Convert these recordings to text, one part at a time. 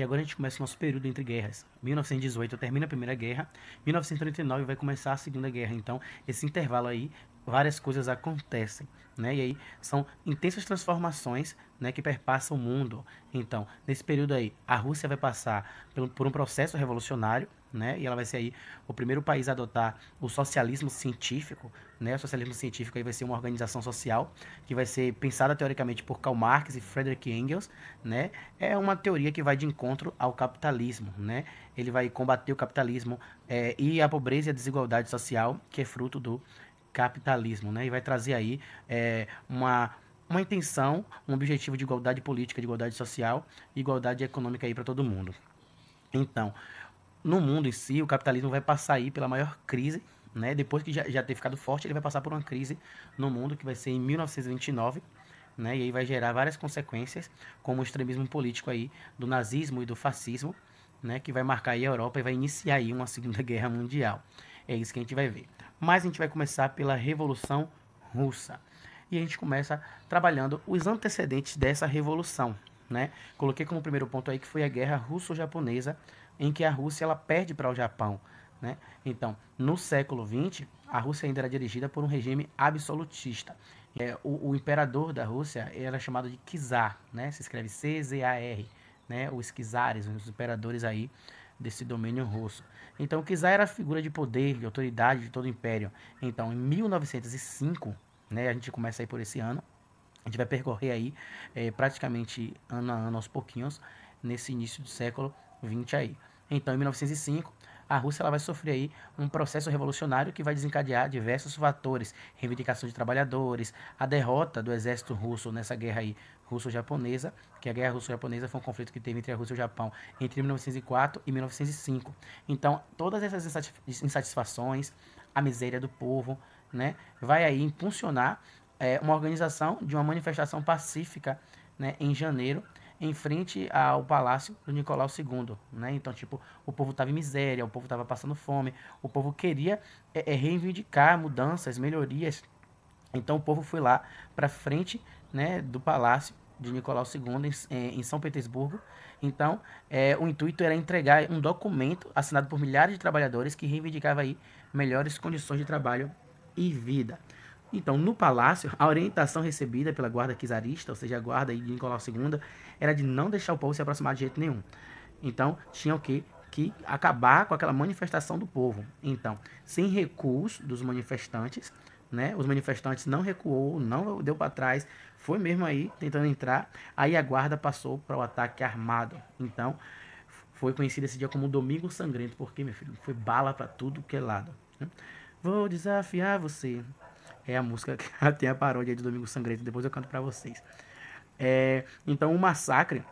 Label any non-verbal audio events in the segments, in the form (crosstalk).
E agora a gente começa o nosso período entre guerras. 1918 termina a Primeira Guerra, 1939 vai começar a Segunda Guerra. Então, esse intervalo aí, várias coisas acontecem, né? E aí são intensas transformações, né, que perpassam o mundo. Então, nesse período aí, a Rússia vai passar por um processo revolucionário, né? E ela vai ser aí o primeiro país a adotar o socialismo científico, né? O socialismo científico aí vai ser uma organização social que vai ser pensada teoricamente por Karl Marx e Friedrich Engels, né? É uma teoria que vai de encontro ao capitalismo, né? Ele vai combater o capitalismo é, e a pobreza e a desigualdade social que é fruto do capitalismo, né? E vai trazer aí é, uma uma intenção, um objetivo de igualdade política, de igualdade social, igualdade econômica aí para todo mundo. Então, no mundo em si, o capitalismo vai passar aí pela maior crise, né? Depois que já, já ter ficado forte, ele vai passar por uma crise no mundo que vai ser em 1929, né? E aí vai gerar várias consequências, como o extremismo político aí do nazismo e do fascismo, né? Que vai marcar aí a Europa e vai iniciar aí uma Segunda (laughs) Guerra Mundial. É isso que a gente vai ver. Mas a gente vai começar pela Revolução Russa. E a gente começa trabalhando os antecedentes dessa revolução, né? Coloquei como primeiro ponto aí que foi a Guerra Russo-Japonesa em que a Rússia ela perde para o Japão. Né? Então, no século XX, a Rússia ainda era dirigida por um regime absolutista. É, o, o, imperador da Rússia era chamado de Czar, né? se escreve C-Z-A-R, né? os Czares, os imperadores aí desse domínio russo. Então, o Czar era a figura de poder, de autoridade de todo o império. Então, em 1905, né, a gente começa aí por esse ano, a gente vai percorrer aí é, praticamente ano a ano, aos pouquinhos, nesse início do século XX aí. Então, em 1905, a Rússia ela vai sofrer aí um processo revolucionário que vai desencadear diversos fatores, reivindicação de trabalhadores, a derrota do exército russo nessa guerra aí russo-japonesa, que a guerra russo-japonesa foi um conflito que teve entre a Rússia e o Japão entre 1904 e 1905. Então, todas essas insatisfações, a miséria do povo, né, vai aí impulsionar é, uma organização de uma manifestação pacífica né, em janeiro em frente ao palácio do Nicolau II, né? Então, tipo, o povo estava em miséria, o povo estava passando fome, o povo queria é, é, reivindicar mudanças, melhorias. Então, o povo foi lá para frente, né, do palácio de Nicolau II em, é, em São Petersburgo. Então, é, o intuito era entregar um documento assinado por milhares de trabalhadores que reivindicava aí melhores condições de trabalho e vida. Então, no palácio, a orientação recebida pela guarda czarista, ou seja, a guarda de Nicolau II, era de não deixar o povo se aproximar de jeito nenhum. Então, tinha o quê? Que acabar com aquela manifestação do povo. Então, sem recuos dos manifestantes, né? Os manifestantes não recuou, não deu para trás, foi mesmo aí tentando entrar. Aí a guarda passou para o ataque armado. Então, foi conhecido esse dia como Domingo Sangrento, porque, meu filho, foi bala para tudo que é lado. Né? Vou desafiar você é a música que (laughs) tem a paródia de Domingo Sangrento, depois eu canto para vocês. É, então, o massacre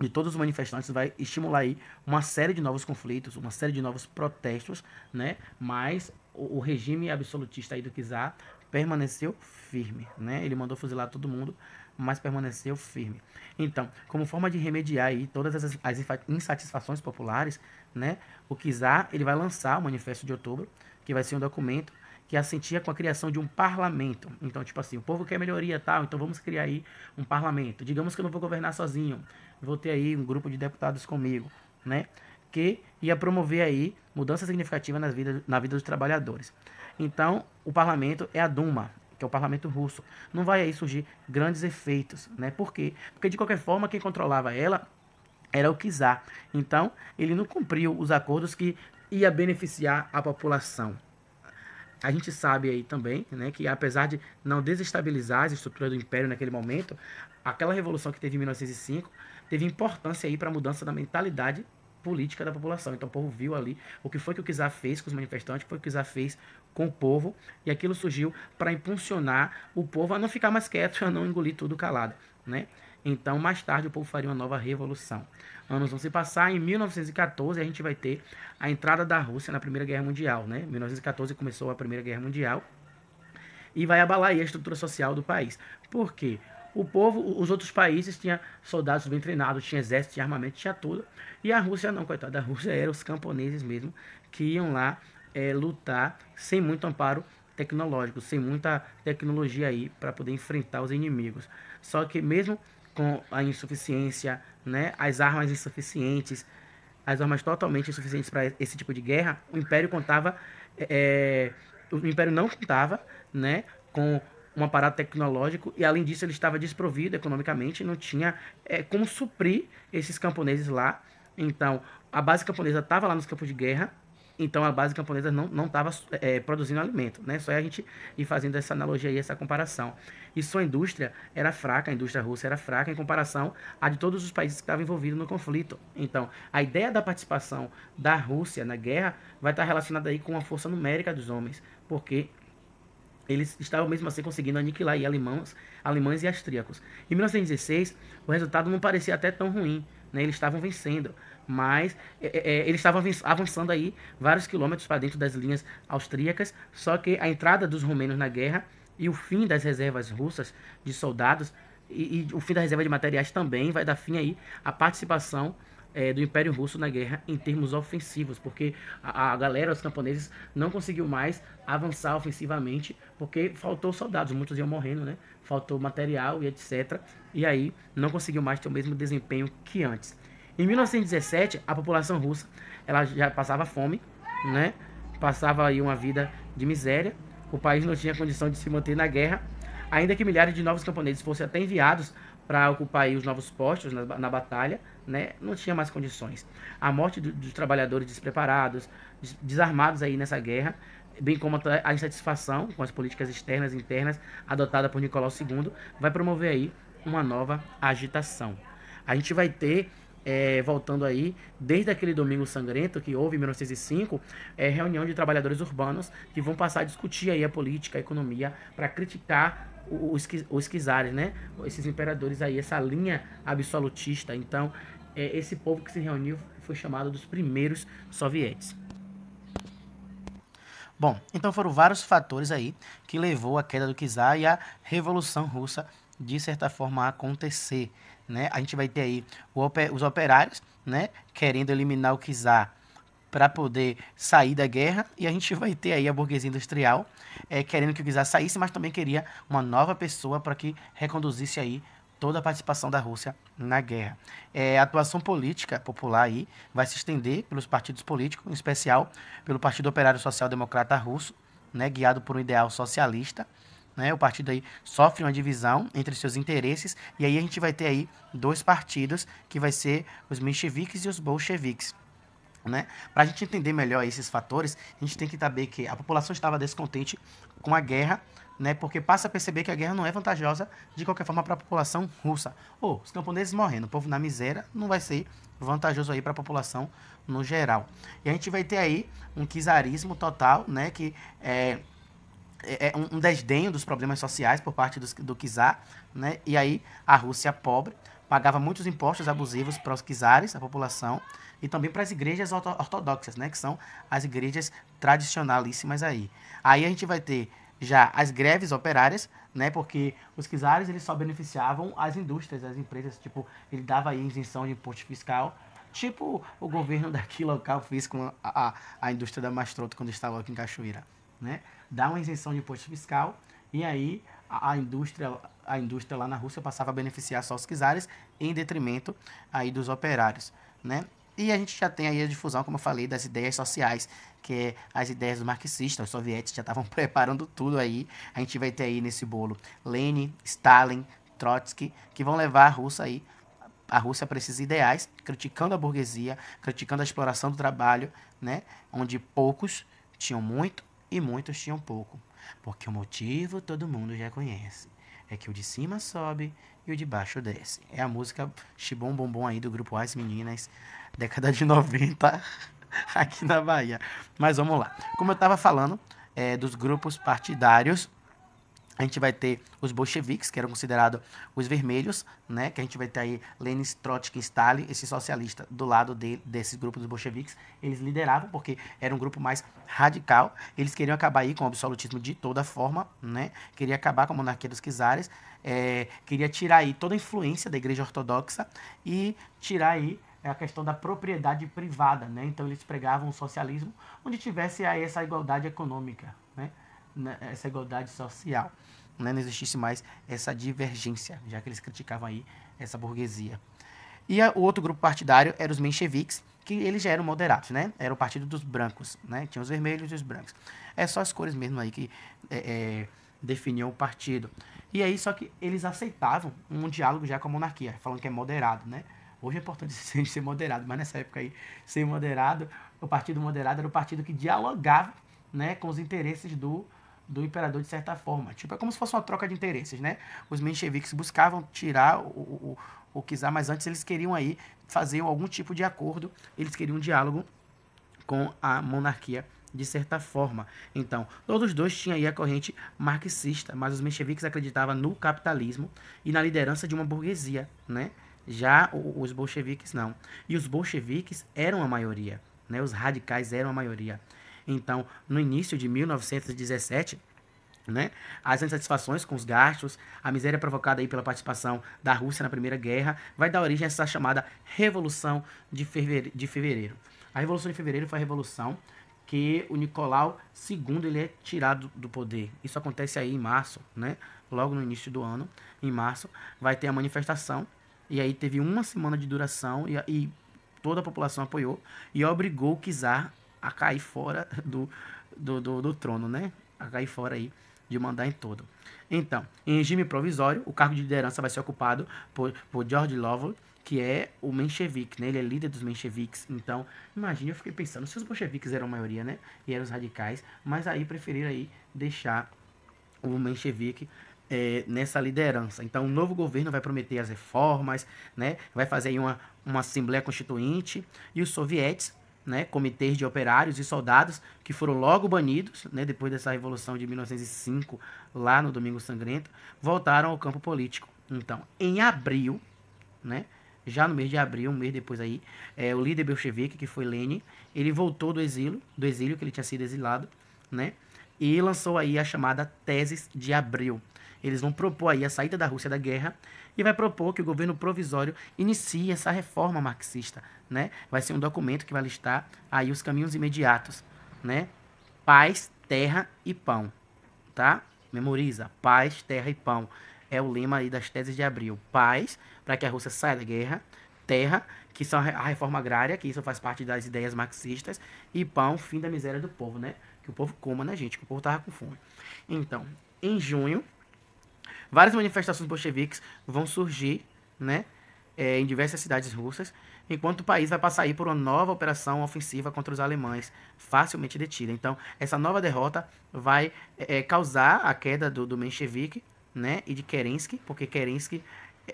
de todos os manifestantes vai estimular aí uma série de novos conflitos, uma série de novos protestos, né? Mas o, o regime absolutista aí do Kizar permaneceu firme, né? Ele mandou fuzilar todo mundo, mas permaneceu firme. Então, como forma de remediar aí todas as, as insatisfações populares, né? O Kizar, ele vai lançar o Manifesto de Outubro, que vai ser um documento que assentia com a criação de um parlamento. Então, tipo assim, o povo quer melhoria tal, então vamos criar aí um parlamento. Digamos que eu não vou governar sozinho, vou ter aí um grupo de deputados comigo, né? Que ia promover aí mudança significativa na vida, na vida dos trabalhadores. Então, o parlamento é a Duma, que é o parlamento russo. Não vai aí surgir grandes efeitos, né? Por quê? Porque de qualquer forma, quem controlava ela era o kizar Então, ele não cumpriu os acordos que ia beneficiar a população. A gente sabe aí também né, que, apesar de não desestabilizar as estruturas do império naquele momento, aquela revolução que teve em 1905 teve importância aí para a mudança da mentalidade política da população. Então o povo viu ali o que foi que o Kizar fez com os manifestantes, o que foi que o Kizar fez com o povo, e aquilo surgiu para impulsionar o povo a não ficar mais quieto, (laughs) a não engolir tudo calado, né? Então, mais tarde o povo faria uma nova revolução anos vão se passar. Em 1914 a gente vai ter a entrada da Rússia na Primeira Guerra Mundial, né? 1914 começou a Primeira Guerra Mundial e vai abalar a estrutura social do país. Por quê? O povo, os outros países tinham soldados bem treinados, tinha exército, tinha armamento, tinha tudo. E a Rússia não, coitada. A Rússia era os camponeses mesmo que iam lá é, lutar sem muito amparo tecnológico, sem muita tecnologia aí para poder enfrentar os inimigos. Só que mesmo com a insuficiência né, as armas insuficientes, as armas totalmente insuficientes para esse tipo de guerra, o Império contava, é, é, o Império não contava, né, com um aparato tecnológico e além disso ele estava desprovido economicamente, não tinha é, como suprir esses camponeses lá. Então a base camponesa estava lá nos campos de guerra, então a base camponesa não estava é, produzindo alimento, né? Só é a gente ir fazendo essa analogia e essa comparação. E sua indústria era fraca, a indústria russa era fraca em comparação à de todos os países que estavam envolvidos no conflito. Então, a ideia da participação da Rússia na guerra vai estar relacionada aí com a força numérica dos homens, porque eles estavam mesmo assim conseguindo aniquilar aí alemãos, alemães e austríacos. Em 1916, o resultado não parecia até tão ruim, né? Eles estavam vencendo mas é, é, é, eles estavam avançando aí vários quilômetros para dentro das linhas austríacas, só que a entrada dos romenos na guerra e o fim das reservas russas de soldados e, e o fim da reserva de materiais também vai dar fim aí à participação é, do Império Russo na guerra em termos ofensivos, porque a, a, galera, os camponeses, não conseguiu mais avançar ofensivamente, porque faltou soldados, muitos iam morrendo, né? Faltou material e etc. E aí não conseguiu mais ter o mesmo desempenho que antes. Em 1917, a população russa ela já passava fome, né? Passava aí uma vida de miséria. O país não tinha condição de se manter na guerra, ainda que milhares de novos camponeses fossem até enviados para ocupar os novos postos na, na batalha, né? não tinha mais condições. A morte do, dos trabalhadores despreparados, des, desarmados aí nessa guerra, bem como a, a insatisfação com as políticas externas e internas adotada por Nicolau II, vai promover aí uma nova agitação. A gente vai ter é, voltando aí, desde aquele domingo sangrento que houve em 1905, é, reunião de trabalhadores urbanos que vão passar a discutir aí a política, a economia, para criticar os, os quizares, né? Esses imperadores aí, essa linha absolutista. Então, é, esse povo que se reuniu foi chamado dos primeiros sovietes. Bom, então foram vários fatores aí que levou à queda do czar e a Revolução Russa, de certa forma, a acontecer né? A gente vai ter aí os operários, né? Querendo eliminar o kizar para poder sair da guerra e a gente vai ter aí a burguesia industrial é, querendo que o kizar saísse, mas também queria uma nova pessoa para que reconduzisse aí toda a participação da Rússia na guerra. É, a atuação política popular aí vai se estender pelos partidos políticos, em especial pelo Partido Operário Social Democrata Russo, né, guiado por um ideal socialista, né? O partido aí sofre uma divisão entre seus interesses e aí a gente vai ter aí dois partidos que vai ser os mencheviques e os bolcheviques. Né? Para a gente entender melhor esses fatores, a gente tem que saber que a população estava descontente com a guerra, né? porque passa a perceber que a guerra não é vantajosa de qualquer forma para a população russa. Ou oh, os camponeses morrendo, o povo na miséria, não vai ser vantajoso aí para a população no geral. E a gente vai ter aí um quizarismo total, né? que é, é, é, um, desdenho dos problemas sociais por parte dos, do kizar, né? E aí a Rússia pobre pagava muitos impostos abusivos para os czares, a população, e também para as igrejas ortodoxas, né? Que são as igrejas tradicionalíssimas aí. Aí a gente vai ter já as greves operárias, né? Porque os czares eles só beneficiavam as indústrias, as empresas, tipo, ele dava aí isenção de imposto fiscal tipo o governo (laughs) daqui local fez com a, a, a indústria da Mastroto quando estava aqui em Cachoeira, né? dá uma isenção de imposto fiscal e aí a, a indústria a indústria lá na Rússia passava a beneficiar só os czares em detrimento aí dos operários, né? E a gente já tem aí a difusão, como eu falei, das ideias sociais, que é as ideias do marxista, os soviéticos já estavam (laughs) preparando tudo aí. A gente vai ter aí nesse bolo Lenin, Stalin, Trotsky, que vão levar a Rússia aí a Rússia para esses ideais, criticando a burguesia, criticando a exploração do trabalho, né? Onde poucos tinham muito e muitos tinham pouco, porque o motivo todo mundo já conhece. É que o de cima sobe e o de baixo desce. É a música Chibom Bombom aí do grupo As Meninas, década de 90, (laughs) aqui na Bahia. Mas vamos lá. Como eu estava falando é, dos grupos partidários, a gente vai ter os bolcheviques, que eram considerados os vermelhos, né? Que a gente vai ter aí Lenin, Trotsky, Stalin, esse socialista do lado de, desse grupo dos bolcheviques, eles lideravam porque era um grupo mais radical. Eles queriam acabar aí com o absolutismo de toda forma, né? Queria acabar com a monarquia dos czares, é, queria tirar aí toda a influência da igreja ortodoxa e tirar aí é, a questão da propriedade privada, né? Então eles pregavam o socialismo onde tivesse aí essa igualdade econômica, né? né, essa igualdade social, né, não existisse mais essa divergência, já que eles criticavam aí essa burguesia. E a, o outro grupo partidário eram os mencheviques, que eles já eram moderados, né? Era o partido dos brancos, né? Tinha os vermelhos e os brancos. É só as cores mesmo aí que é, é, definiam o partido. E aí, só que eles aceitavam um diálogo já com a monarquia, falando que é moderado, né? Hoje é importante (laughs) ser moderado, mas nessa época aí, ser moderado, o partido moderado era o partido que dialogava né, com os interesses do, do imperador de certa forma. Tipo, é como se fosse uma troca de interesses, né? Os mencheviques buscavam tirar o, o, o Kizar, mas antes eles queriam aí fazer algum tipo de acordo, eles queriam um diálogo com a monarquia de certa forma. Então, todos os dois tinham aí a corrente marxista, mas os mencheviques acreditavam no capitalismo e na liderança de uma burguesia, né? Já os bolcheviques não. E os bolcheviques eram a maioria, né? Os radicais eram a maioria. Então, no início de 1917, né? As insatisfações com os gastos, a miséria provocada aí pela participação da Rússia na Primeira Guerra, vai dar origem a essa chamada Revolução de Fevereiro. A Revolução de Fevereiro foi a revolução que o Nicolau II ele é tirado do poder. Isso acontece aí em março, né? Logo no início do ano, em março, vai ter a manifestação. E aí teve uma semana de duração e, e toda a população apoiou e obrigou o czar a cair fora do, do, do, do trono, né? A cair fora aí de mandar em todo. Então, em regime provisório, o cargo de liderança vai ser ocupado por, por George Lovell, que é o menchevique, né? Ele é líder dos mencheviques. Então, imagine, eu fiquei pensando, se os bolcheviques eram a maioria, né? E eram os radicais, mas aí preferiram aí deixar o menchevique é, nessa liderança. Então, o novo governo vai prometer as reformas, né? Vai fazer aí uma, uma assembleia constituinte e os sovietes né, comitês de operários e soldados que foram logo banidos, né, depois dessa revolução de 1905, lá no Domingo Sangrento, voltaram ao campo político. Então, em abril, né, já no mês de abril, um mês depois aí, é, o líder bolchevique, que foi Lenin, ele voltou do exílio, do exílio que ele tinha sido exilado, né, e lançou aí a chamada Teses de Abril. Eles vão propor aí a saída da Rússia da guerra e vai propor que o governo provisório inicie essa reforma marxista. Né? Vai ser um documento que vai listar aí os caminhos imediatos. Né? Paz, terra e pão. Tá? Memoriza. Paz, terra e pão. É o lema aí das teses de abril. Paz, para que a Rússia saia da guerra. Terra, que são a reforma agrária, que isso faz parte das ideias marxistas. E pão, fim da miséria do povo, né? Que o povo coma, né, gente? Que o povo tava com fome. Então, em junho, Várias manifestações bolcheviques vão surgir, né? É, em diversas cidades russas, enquanto o país vai passar aí por uma nova operação ofensiva contra os alemães, facilmente detida. Então, essa nova derrota vai é, é causar a queda do, do Menchevique né, e de Kerensky, porque Kerensky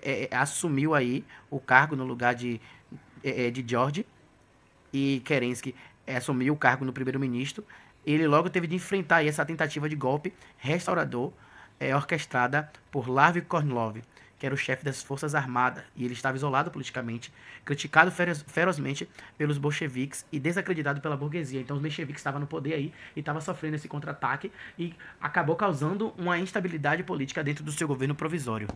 é, é assumiu aí o cargo no lugar de, é, de George, e Kerensky assumiu o cargo no primeiro-ministro. Ele logo teve de enfrentar essa tentativa de golpe restaurador é orquestrada por Larvi Kornlov, que era o chefe das Forças Armadas, e ele estava isolado politicamente, criticado ferozmente pelos bolcheviques e desacreditado pela burguesia. Então os bolcheviques estavam no poder aí e estavam sofrendo esse contra-ataque e acabou causando uma instabilidade política dentro do seu governo provisório.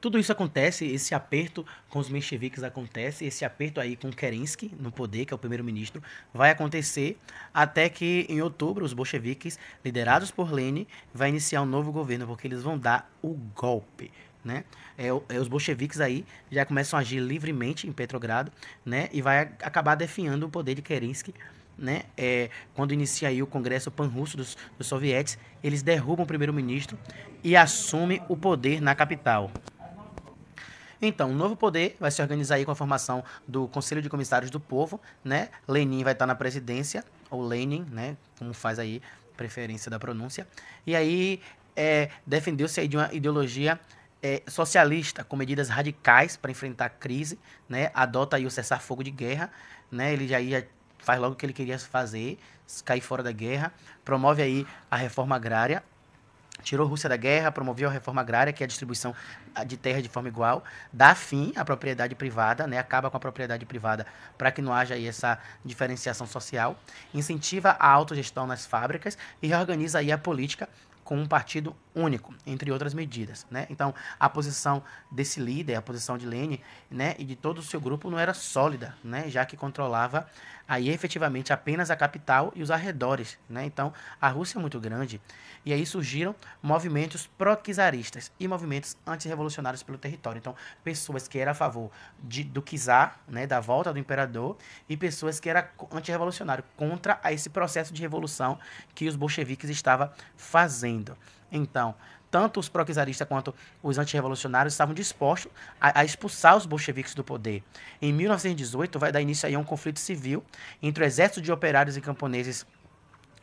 Tudo isso acontece, esse aperto com os mencheviques acontece, esse aperto aí com Kerensky no poder, que é o primeiro-ministro, vai acontecer até que em outubro os bolcheviques, liderados por Lenin, vai iniciar um novo governo, porque eles vão dar o golpe. Né? É, é, os bolcheviques aí já começam a agir livremente em Petrogrado, né? E vai acabar definhando o poder de Kerensky, né? É, quando inicia aí o Congresso Pan-Russo dos, dos Sovietes, eles derrubam o primeiro-ministro e assumem o poder na capital. Então, o novo poder vai se organizar aí com a formação do Conselho de Comissários do Povo, né? Lenin vai estar na presidência, ou Lenin, né? Como faz aí preferência da pronúncia. E aí é, defendeu-se aí de uma ideologia é, socialista com medidas radicais para enfrentar a crise, né? Adota aí o cessar-fogo de guerra, né? Ele já ia faz logo o que ele queria fazer, cair fora da guerra, promove aí a reforma agrária, tirou a Rússia da guerra, promoveu a reforma agrária, que é a distribuição ah, de terra de forma igual, dá fim à propriedade privada, né? acaba com a propriedade privada para que não haja aí essa diferenciação social, incentiva a autogestão nas fábricas e reorganiza aí a política com um partido único, entre outras medidas. Né? Então, a posição desse líder, a posição de Lênin né, e de todo o seu grupo não era sólida, né, já que controlava aí efetivamente apenas a capital e os arredores. Né? Então, a Rússia é muito grande. E aí surgiram movimentos pró-czaristas e movimentos antirrevolucionários pelo território. Então, pessoas que eram a favor de, do czar, né, da volta do imperador, e pessoas que eram antirrevolucionários contra esse processo de revolução que os bolcheviques estavam fazendo. Então, tanto os proquizaristas quanto os antirrevolucionários estavam dispostos a, a, expulsar os bolcheviques do poder. Em 1918 vai dar início aí a um conflito civil entre o exército de operários e camponeses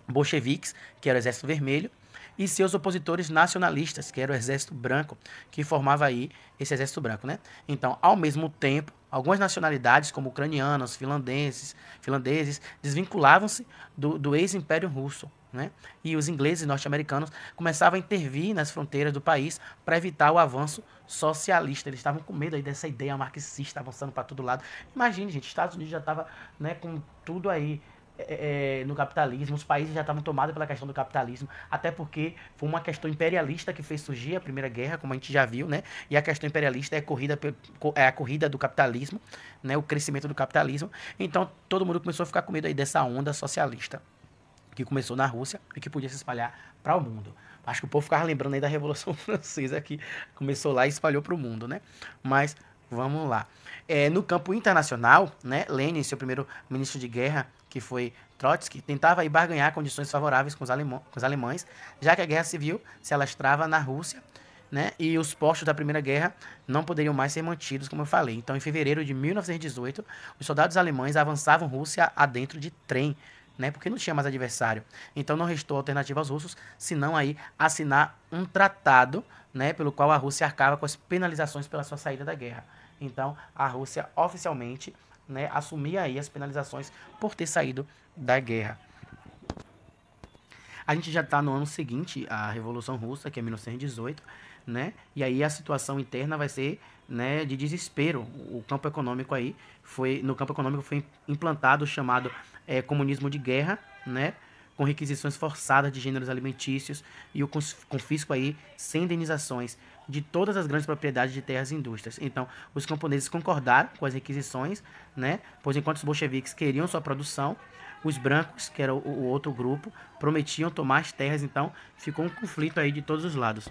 bolcheviques, que era o exército vermelho, e seus opositores nacionalistas, que era o exército branco, que formava aí esse exército branco, né? Então, ao mesmo tempo, algumas nacionalidades, como ucranianos, finlandeses, finlandeses desvinculavam-se do, do ex-império russo, né? E os ingleses e norte-americanos começavam a intervir nas fronteiras do país para evitar o avanço socialista. Eles estavam com medo aí dessa ideia marxista avançando para todo lado. Imagine, gente, Estados Unidos já estava né, com tudo aí é, é, é, no capitalismo, os países já estavam tomados pela questão do capitalismo, até porque foi uma questão imperialista que fez surgir a Primeira Guerra, como a gente já viu, né? E a questão imperialista é a corrida, é a corrida do capitalismo, né? o crescimento do capitalismo. Então todo mundo começou a ficar com medo aí dessa onda socialista que começou na Rússia e que podia se espalhar para o mundo. Acho que o povo ficava lembrando aí da Revolução (laughs) Francesa que começou lá e espalhou para o mundo, né? Mas vamos lá. É, no campo internacional, né, Lenin, seu primeiro ministro de guerra, que foi Trotsky, tentava aí barganhar condições favoráveis com os, alemão, com os alemães, já que a guerra civil se alastrava na Rússia né? E os postos da Primeira Guerra não poderiam mais ser mantidos, como eu falei. Então, em fevereiro de 1918, os soldados alemães avançavam Rússia adentro de trem, né? Porque não tinha mais adversário. Então não restou alternativa aos russos, senão aí assinar um tratado, né? Pelo qual a Rússia arcava com as penalizações pela sua saída da guerra. Então a Rússia oficialmente, né? Assumia aí as penalizações por ter saído da guerra. A gente já está no ano seguinte a Revolução Russa, que é 1918, né? E aí a situação interna vai ser né, de desespero. O campo econômico aí foi no campo econômico foi implantado o chamado é, comunismo de guerra, né, com requisições forçadas de gêneros alimentícios e o confisco aí sem indenizações de todas as grandes propriedades de terras e indústrias. Então, os camponeses concordaram com as requisições, né? Pois enquanto os bolcheviques queriam sua produção, os brancos, que era o, o outro grupo, prometiam tomar as terras. Então, ficou um conflito aí de todos os lados.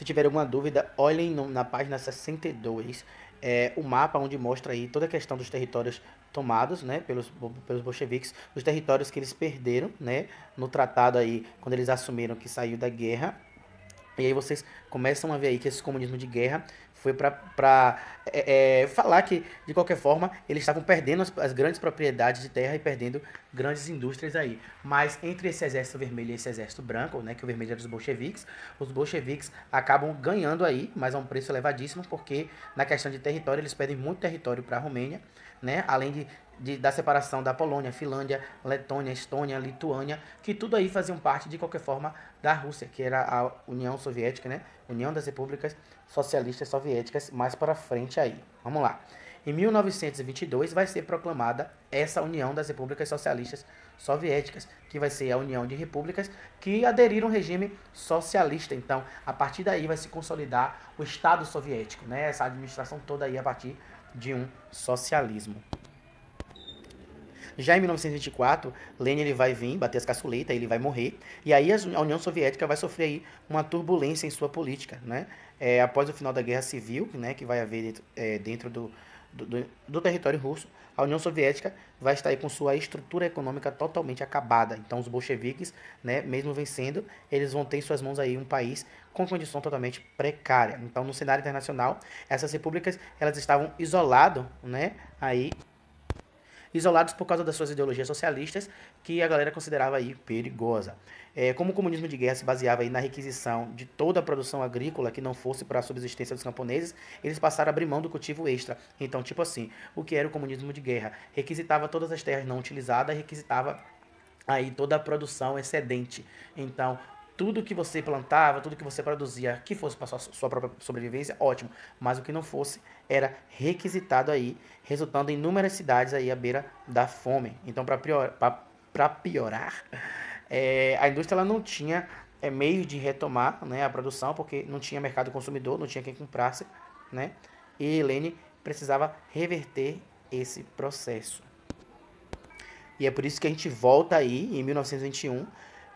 Se tiver alguma dúvida, olhem no, na página 62 é, o mapa onde mostra aí toda a questão dos territórios tomados, né, pelos, pelos bolcheviques, os territórios que eles perderam, né, no tratado aí, quando eles assumiram que saiu da guerra, e aí vocês começam a ver aí que esse comunismo de guerra foi para é, é, falar que, de qualquer forma, eles estavam perdendo as, as, grandes propriedades de terra e perdendo grandes indústrias aí. Mas entre esse exército vermelho e esse exército branco, né, que o vermelho era é dos bolcheviques, os bolcheviques acabam ganhando aí, mas a um preço elevadíssimo, porque na questão de território, eles perdem muito território para a Romênia, né, além de de, da separação da Polônia, Finlândia, Letônia, Estônia, Lituânia, que tudo aí faziam parte, de qualquer forma, da Rússia, que era a União Soviética, né? União das Repúblicas Socialistas Soviéticas, mais para frente aí. Vamos lá. Em 1922 vai ser proclamada essa União das Repúblicas Socialistas Soviéticas, que vai ser a União de Repúblicas que aderiram ao regime socialista. Então, a partir daí vai se consolidar o Estado soviético, né? Essa administração toda aí a partir de um socialismo. Já em 1924, Lenin ele vai vir, bater as caçuletas, ele vai morrer, e aí a União Soviética vai sofrer aí uma turbulência em sua política, né? É, após o final da Guerra Civil, né, que vai haver dentro, é, dentro do, do, do, território russo, a União Soviética vai estar aí com sua estrutura econômica totalmente acabada. Então, os bolcheviques, né, mesmo vencendo, eles vão ter em suas mãos aí um país com condição totalmente precária. Então, no cenário internacional, essas repúblicas elas estavam isoladas, né, aí isolados por causa das suas ideologias socialistas, que a galera considerava aí perigosa. É, como o comunismo de guerra se baseava aí na requisição de toda a produção agrícola que não fosse para a subsistência dos camponeses, eles passaram a abrir mão do cultivo extra. Então, tipo assim, o que era o comunismo de guerra? Requisitava todas as terras não utilizadas, requisitava aí toda a produção excedente. Então, tudo que você plantava, tudo que você produzia, que fosse para sua, sua própria sobrevivência, ótimo. Mas o que não fosse era requisitado aí, resultando em inúmeras cidades aí à beira da fome. Então, para pior, piorar, (laughs) é, a indústria ela não tinha é, meio de retomar né, a produção, porque não tinha mercado consumidor, não tinha quem comprasse, né? E Helene precisava reverter esse processo. E é por isso que a gente volta aí em 1921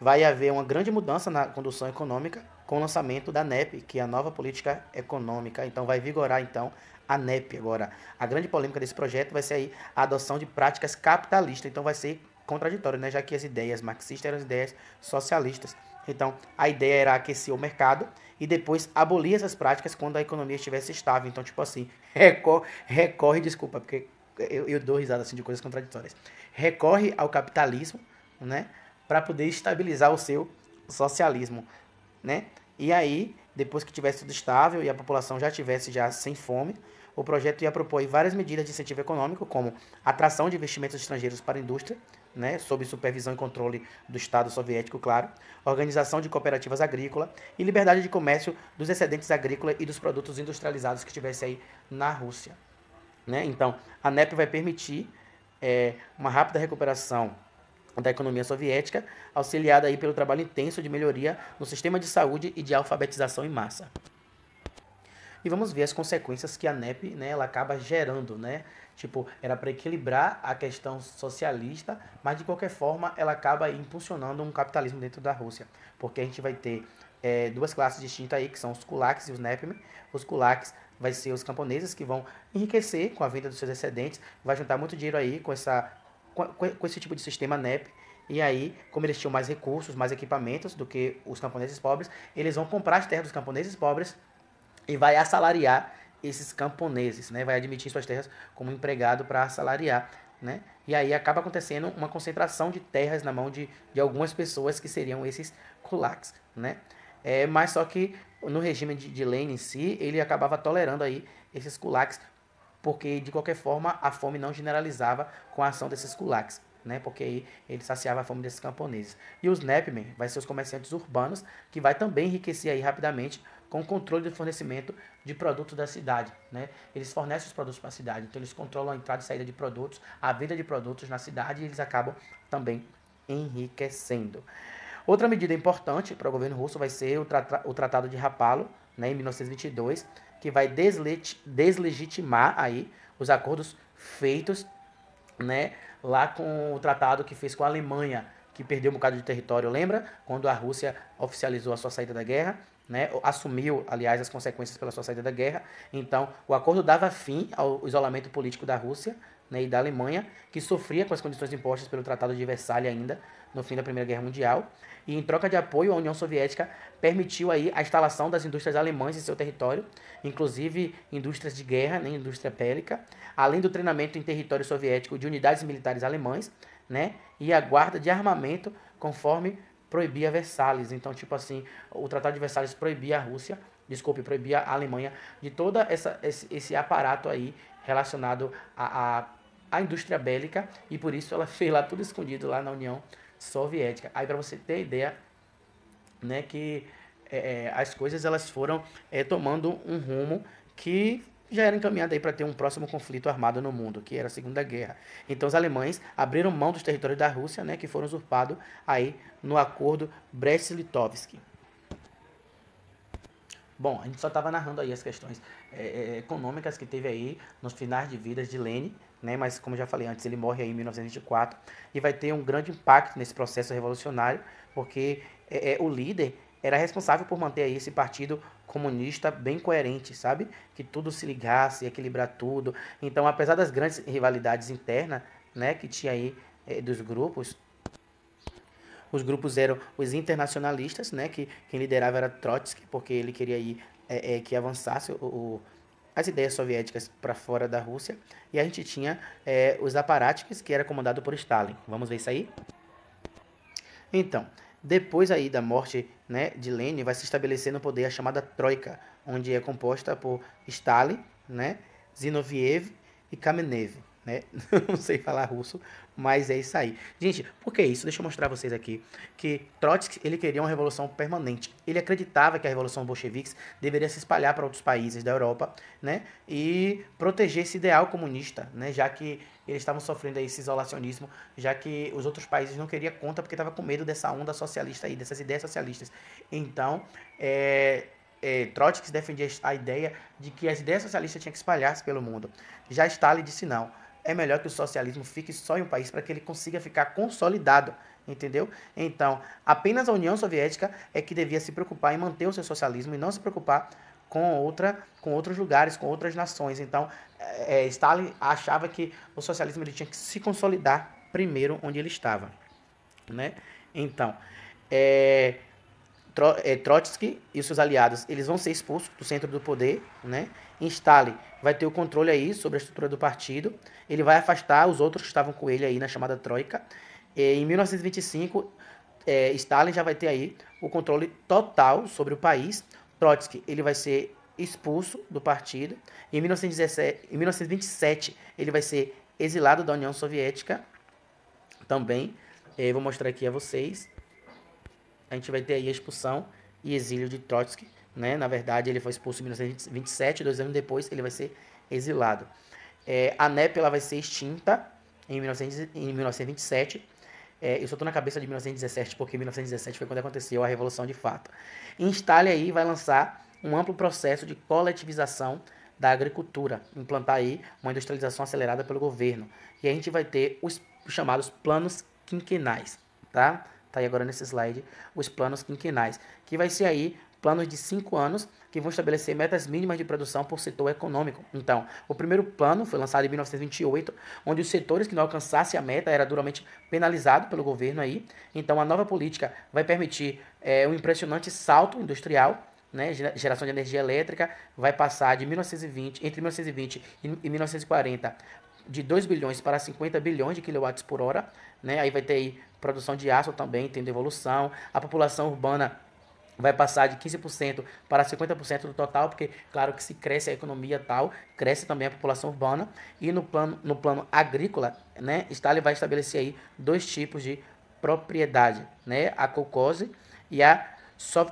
vai haver uma grande mudança na condução econômica com o lançamento da NEP, que é a nova política econômica. Então vai vigorar então a NEP agora. A grande polêmica desse projeto vai ser aí a adoção de práticas capitalistas. Então vai ser contraditório, né? Já que as ideias marxistas eram as ideias socialistas. Então, a ideia era aquecer o mercado e depois abolir essas práticas quando a economia estivesse estável. Então, tipo assim, (laughs) recorre, recorre desculpa, porque eu, eu dou risada assim de coisas contraditórias. Recorre ao capitalismo, né? para poder estabilizar o seu socialismo, né? E aí, depois que tivesse tudo estável e a população já tivesse já sem fome, o projeto ia propor várias medidas de incentivo econômico, como atração de investimentos estrangeiros para a indústria, né, sob supervisão e controle do Estado soviético, claro, organização de cooperativas agrícolas e liberdade de comércio dos excedentes agrícolas e dos produtos industrializados que tivesse aí na Rússia. Né? Então, a NEP vai permitir é, uma rápida recuperação da economia soviética, auxiliada aí pelo trabalho intenso de melhoria no sistema de saúde e de alfabetização em massa. E vamos ver as consequências que a NEP né, ela acaba gerando, né? Tipo, era para equilibrar a questão socialista, mas de qualquer forma ela acaba impulsionando um capitalismo dentro da Rússia, porque a gente vai ter é, duas classes distintas aí, que são os kulaks e os NEPM. Os kulaks vai ser os camponeses que vão enriquecer com a venda dos seus excedentes, vai juntar muito dinheiro aí com essa com, com esse tipo de sistema NEP, e aí, como eles tinham mais recursos, mais equipamentos do que os camponeses pobres, eles vão comprar as terras dos camponeses pobres e vai assalariar esses camponeses, né? Vai admitir suas terras como empregado para assalariar, né? E aí acaba acontecendo uma concentração de terras na mão de, de algumas pessoas que seriam esses kulaks, né? É, mas só que no regime de, de Lenin em si, ele acabava tolerando aí esses kulaks porque de qualquer forma a fome não generalizava com a ação desses kulaks. Né, porque aí ele saciava a fome desses camponeses. E os Nepmen vai ser os comerciantes urbanos, que vai também enriquecer aí rapidamente com o controle do fornecimento de produtos da cidade. Né? Eles fornecem os produtos para a cidade, então eles controlam a entrada e saída de produtos, a venda de produtos na cidade e eles acabam também enriquecendo. Outra medida importante para o governo russo vai ser o, tra o Tratado de Rapallo, né, em 1922, que vai deslegitimar aí os acordos feitos né, lá com o tratado que fez com a Alemanha, que perdeu um bocado de território, lembra? Quando a Rússia oficializou a sua saída da guerra, né, assumiu, aliás, as consequências pela sua saída da guerra. Então, o acordo dava fim ao isolamento político da Rússia, né, e da Alemanha, que sofria com as condições impostas pelo Tratado de Versalhes ainda no fim da Primeira Guerra Mundial. E em troca de apoio, a União Soviética permitiu aí a instalação das indústrias alemãs em seu território, inclusive indústrias de guerra, né, indústria bélica, além do treinamento em território soviético de unidades militares alemãs, né, e a guarda de armamento conforme proibia Versalhes. Então, tipo assim, o Tratado de Versalhes proibia a Rússia, desculpe, proibia a Alemanha de todo esse, esse aparato aí relacionado a a indústria bélica e por isso ela (laughs) fez lá tudo escondido lá na União Soviética. Aí para você ter ideia, né, que é, é, as coisas elas foram é, tomando um rumo que já era encaminhada aí para ter um próximo conflito armado no mundo, que era a Segunda Guerra. Então os alemães abriram mão dos territórios da Rússia, né, que foram usurpados aí no acordo Brest-Litovsk. Bom, a gente só estava narrando aí as questões é, é, econômicas que teve aí nos finais de vidas de Lenin, né? Mas como já falei antes, ele morre aí em 1924 e vai ter um grande impacto nesse processo revolucionário, porque é, é, o líder era responsável por manter aí esse partido comunista bem coerente, sabe? Que tudo se ligasse, equilibrar tudo. Então, apesar das grandes rivalidades internas, né, que tinha aí é, dos grupos, os grupos eram os internacionalistas, né, que quem liderava era Trotsky, porque ele queria aí é, é, que avançasse o, o as ideias soviéticas para fora da Rússia e a gente tinha é, os aparáticos que era comandado por Stalin. Vamos ver isso aí? Então, depois aí da morte né, de Lenin, vai se estabelecer no poder a chamada Troika, onde é composta por Stalin, né, Zinoviev e Kamenev né? (laughs) Não sei falar russo, mas é isso aí. Gente, por que isso? Deixa eu mostrar vocês aqui que Trotsky, ele queria uma revolução permanente. Ele acreditava que a revolução bolchevique deveria se espalhar para outros países da Europa, né? E proteger esse ideal comunista, né? Já que eles estavam sofrendo esse isolacionismo, já que os outros países não queriam conta porque estava com medo dessa onda socialista aí, dessas ideias socialistas. Então, é, é, Trotsky defendia a ideia de que as ideias socialistas tinham que espalhar-se pelo mundo. Já Stalin disse não é melhor que o socialismo fique só em um país para que ele consiga ficar consolidado, entendeu? Então, apenas a União Soviética é que devia se preocupar em manter o seu socialismo e não se preocupar com outra, com outros lugares, com outras nações. Então, é, é Stalin achava que o socialismo ele tinha que se consolidar primeiro onde ele estava, né? Então, é, é Trotsky e seus aliados eles vão ser expulsos do centro do poder, né? instale, vai ter o controle aí sobre a estrutura do partido. Ele vai afastar os outros que estavam com ele aí na chamada Troika. E, em 1925, é, Stalin já vai ter aí o controle total sobre o país. Trotsky ele vai ser expulso do partido. Em, 1917, em 1927, ele vai ser exilado da União Soviética também. eu vou mostrar aqui a vocês. A gente vai ter aí a expulsão e exílio de Trotsky né? Na verdade, ele foi expulso em 1927, dois anos depois ele vai ser exilado. É, a NEP ela vai ser extinta em, 19, em 1927. É, eu só estou na cabeça de 1917, porque 1917 foi quando aconteceu a Revolução de Fato. Em instale aí vai lançar um amplo processo de coletivização da agricultura, implantar aí uma industrialização acelerada pelo governo. E a gente vai ter os chamados planos quinquenais, tá? Tá aí agora nesse slide os planos quinquenais, que vai ser aí planos de cinco anos que vão estabelecer metas mínimas de produção por setor econômico. Então, o primeiro plano foi lançado em 1928, onde os setores que não alcançassem a meta era duramente penalizado pelo governo aí. Então, a nova política vai permitir é, um impressionante salto industrial né, geração de energia elétrica vai passar de 1920, entre 1920 e 1940 de 2 bilhões para 50 bilhões de quilowatts por hora, né? Aí vai ter aí, produção de aço também, tendo evolução, a população urbana vai passar de 15% para 50% do total, porque claro que se cresce a economia tal, cresce também a população urbana e no plano, no plano agrícola, né, Stalin vai estabelecer aí dois tipos de propriedade, né, a Cocose e a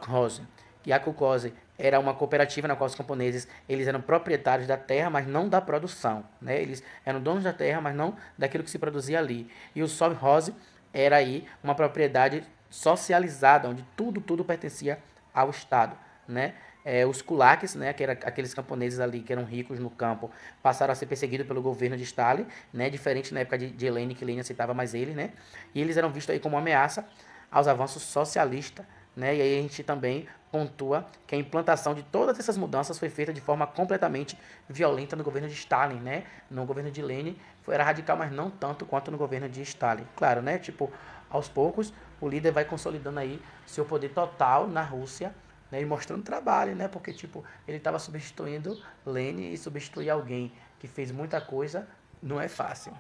rose E a Cocose era uma cooperativa na qual os camponeses eles eram proprietários da terra, mas não da produção, né? Eles eram donos da terra, mas não daquilo que se produzia ali. E o rose era aí uma propriedade socializada, onde tudo, tudo pertencia ao Estado, né? É, os kulaks, né, que era, aqueles camponeses ali que eram ricos no campo, passaram a ser perseguidos pelo governo de Stalin, né, diferente na época de, de Helene, que Lenin aceitava mais ele, né, e eles eram vistos aí como ameaça aos avanços socialistas, né, e aí a gente também pontua que a implantação de todas essas mudanças foi feita de forma completamente violenta no governo de Stalin, né, no governo de Lenin era radical, mas não tanto quanto no governo de Stalin, claro, né, tipo, aos poucos o líder vai consolidando aí seu poder total na Rússia né, e mostrando trabalho, né? Porque tipo ele estava substituindo Lenin e substituir alguém que fez muita coisa não é fácil.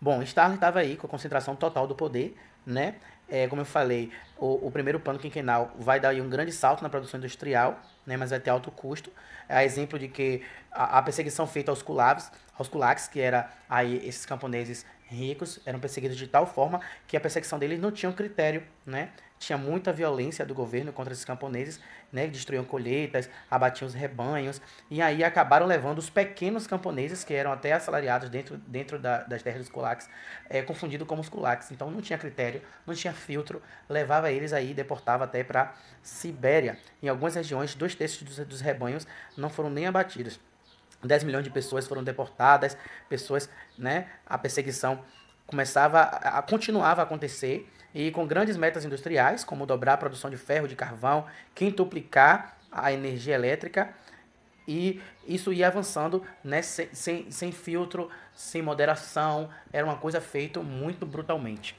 Bom, Stalin estava aí com a concentração total do poder, né? É, como eu falei, o, o, primeiro plano quinquenal vai dar um grande salto na produção industrial, né? Mas vai ter alto custo. É exemplo de que a, a perseguição feita aos kulaks, aos kulaks que era aí esses camponeses ricos eram perseguidos de tal forma que a perseguição deles não tinha um critério, né? Tinha muita violência do governo contra esses camponeses, né? Destruíam colheitas, abatiam os rebanhos e aí acabaram levando os pequenos camponeses que eram até assalariados dentro, dentro da, das terras dos kulaks, é, confundido como os kulaks. Então não tinha critério, não tinha filtro, levava eles aí, deportava até para Sibéria. Em algumas regiões, dois terços dos, dos rebanhos não foram nem abatidos. 10 milhões de pessoas foram deportadas, pessoas, né, a perseguição começava a, a continuava a acontecer e com grandes metas industriais, como dobrar a produção de ferro, de carvão, quintuplicar a energia elétrica, e isso ia avançando né, sem, sem, sem filtro, sem moderação, era uma coisa feita muito brutalmente.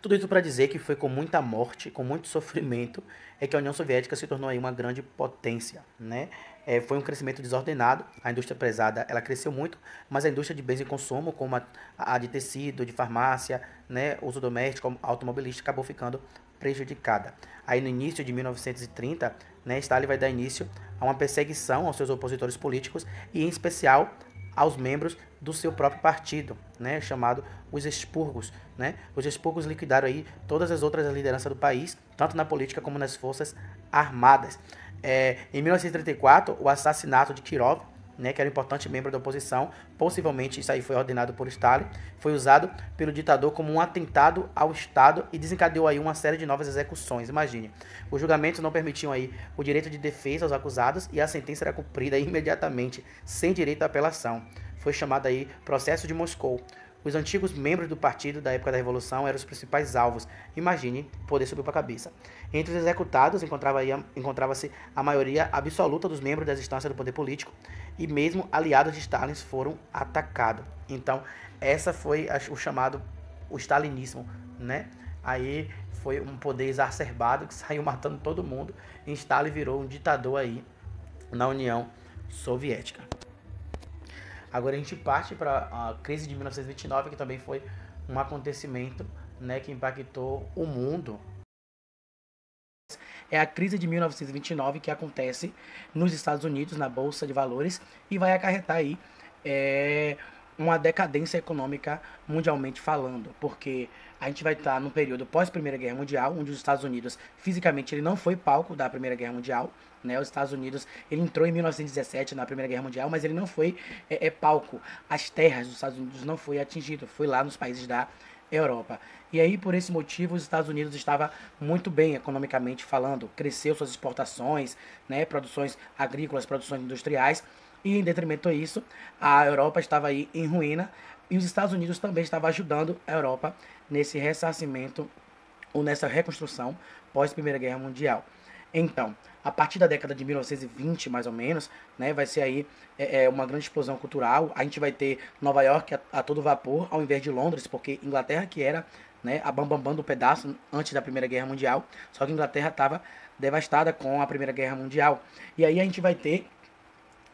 Tudo isso para dizer que foi com muita morte, com muito sofrimento, é que a União Soviética se tornou aí uma grande potência, né? é, foi um crescimento desordenado. A indústria pesada ela cresceu muito, mas a indústria de bens e consumo, como a, a de tecido, de farmácia, né, uso doméstico, automobilístico, acabou ficando prejudicada. Aí no início de 1930, né, Stalin vai dar início a uma perseguição aos seus opositores políticos e em especial aos membros do seu próprio partido, né, chamado os expurgos, né? Os expurgos liquidaram aí todas as outras lideranças do país, tanto na política como nas forças armadas. É, em 1934, o assassinato de Kirov, né, que era um importante membro da oposição, possivelmente isso aí foi ordenado por Stalin, foi usado pelo ditador como um atentado ao Estado e desencadeou aí uma série de novas execuções. Imagine, os julgamentos não permitiam aí o direito de defesa aos acusados e a sentença era cumprida (laughs) imediatamente, sem direito à apelação. Foi chamado aí processo de Moscou. Os antigos membros do partido da época da Revolução eram os principais alvos. Imagine, o poder subiu para a cabeça. Entre os executados encontrava-se a maioria absoluta dos membros da instância do poder político e mesmo aliados de Stalin foram atacados. Então, essa foi o chamado o stalinismo, né? Aí foi um poder exacerbado que (laughs) saiu matando todo mundo. E Stalin virou um ditador aí na União Soviética. Agora a gente parte para ah, a crise de 1929, que também foi um acontecimento né, que impactou o mundo. É a crise de 1929 que acontece nos Estados Unidos, na Bolsa de Valores, e vai acarretar aí é, uma decadência econômica mundialmente falando, porque a gente vai estar no período pós Primeira Guerra Mundial, onde os Estados Unidos fisicamente ele não foi palco da Primeira Guerra Mundial, né? Os Estados Unidos ele entrou em 1917 na Primeira Guerra Mundial, mas ele não foi é, é palco. As terras dos Estados Unidos não foi atingido, foi lá nos países da Europa. E aí, por esse motivo, os Estados Unidos estava muito bem economicamente falando, cresceu suas exportações, né, produções agrícolas, produções industriais, e em detrimento a isso, a Europa estava aí em ruína e os Estados Unidos também estavam ajudando a Europa nesse ressarcimento ou nessa reconstrução pós Primeira Guerra Mundial. Então, a partir da década de 1920, mais ou menos, né, vai ser aí é, é, uma grande explosão cultural. A gente vai ter Nova York a, a todo vapor, ao invés de Londres, porque Inglaterra que era né, a bambambam do pedaço antes da Primeira Guerra Mundial, só que Inglaterra estava devastada com a Primeira Guerra Mundial. E aí a gente vai ter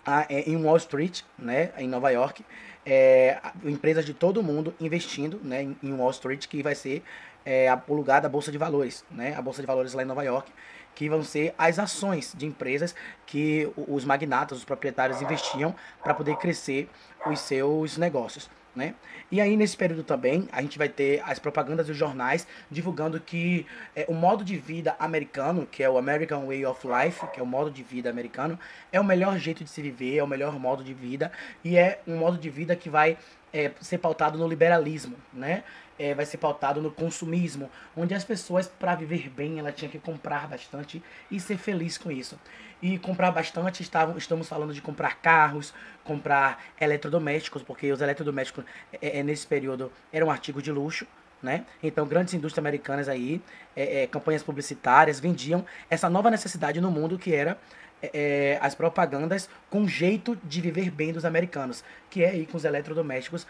a, é, em Wall Street, né, em Nova York, é, empresas de todo mundo investindo né, em, em Wall Street, que vai ser é, o lugar da Bolsa de Valores, né, a Bolsa de Valores lá em Nova York, que vão ser as ações de empresas que os magnatas, os proprietários investiam para poder crescer os seus negócios né? E aí, nesse período também, a gente vai ter as propagandas dos jornais divulgando que é, o modo de vida americano, que é o American Way of Life, que é o modo de vida americano, é o melhor jeito de se viver, é o melhor modo de vida, e é um modo de vida que vai é, ser pautado no liberalismo, né? é, vai ser pautado no consumismo, onde as pessoas, para viver bem, ela tinha que comprar bastante e ser feliz com isso. E comprar bastante, estavam, estamos falando de comprar carros, comprar eletrodomésticos, porque os eletrodomésticos é, é, é nesse período eram artigos de luxo, né? Então, grandes indústrias americanas aí, é, é, campanhas publicitárias, vendiam essa nova necessidade no mundo que era é, é as propagandas com jeito de viver bem dos americanos, que é aí com os eletrodomésticos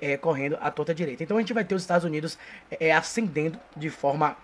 é, correndo à torta direita. Então a gente vai ter os Estados Unidos é, é ascendendo de forma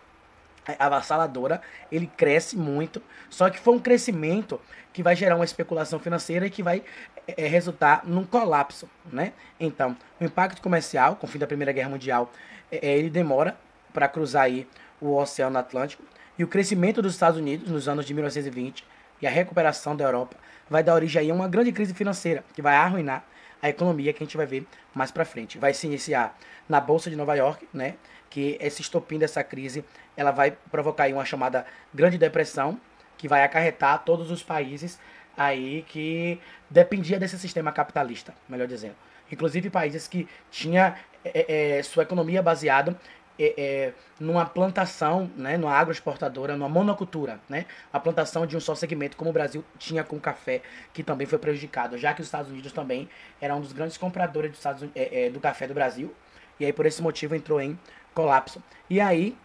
é, avassaladora, ele cresce muito, só que foi um crescimento que vai gerar uma especulação financeira e que vai é, resultar num colapso, né? Então, o impacto comercial com o fim da Primeira Guerra Mundial, é, é ele demora para cruzar aí o Oceano Atlântico e o crescimento dos Estados Unidos nos anos de 1920 e a recuperação da Europa vai dar origem aí a uma grande crise financeira que vai arruinar a economia que a gente vai ver mais para frente. Vai se iniciar na Bolsa de Nova York, né? Que esse estopim dessa crise, ela vai provocar uma chamada Grande Depressão, que vai acarretar todos os países aí que dependia desse sistema capitalista, melhor dizendo. Inclusive países que tinha é, é, sua economia baseada é, é, numa plantação, né, numa agroexportadora, numa monocultura, né, a plantação de um só segmento, como o Brasil tinha com o café, que também foi prejudicado, já que os Estados Unidos também era um dos grandes compradores do, Estados, é, é, do café do Brasil, e aí por esse motivo entrou em colapso. E aí,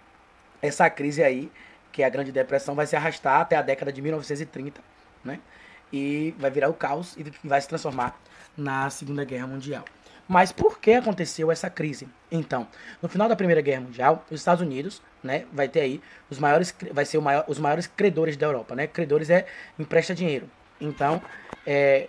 essa crise aí, que é a Grande Depressão, vai se arrastar até a década de 1930, né, e vai virar o caos e vai se transformar na Segunda Guerra Mundial. Mas por que aconteceu essa crise? Então, no final da Primeira Guerra Mundial, os Estados Unidos, né, vai ter aí os maiores, vai ser maior, os maiores credores da Europa, né? Credores é empresta dinheiro. Então, é,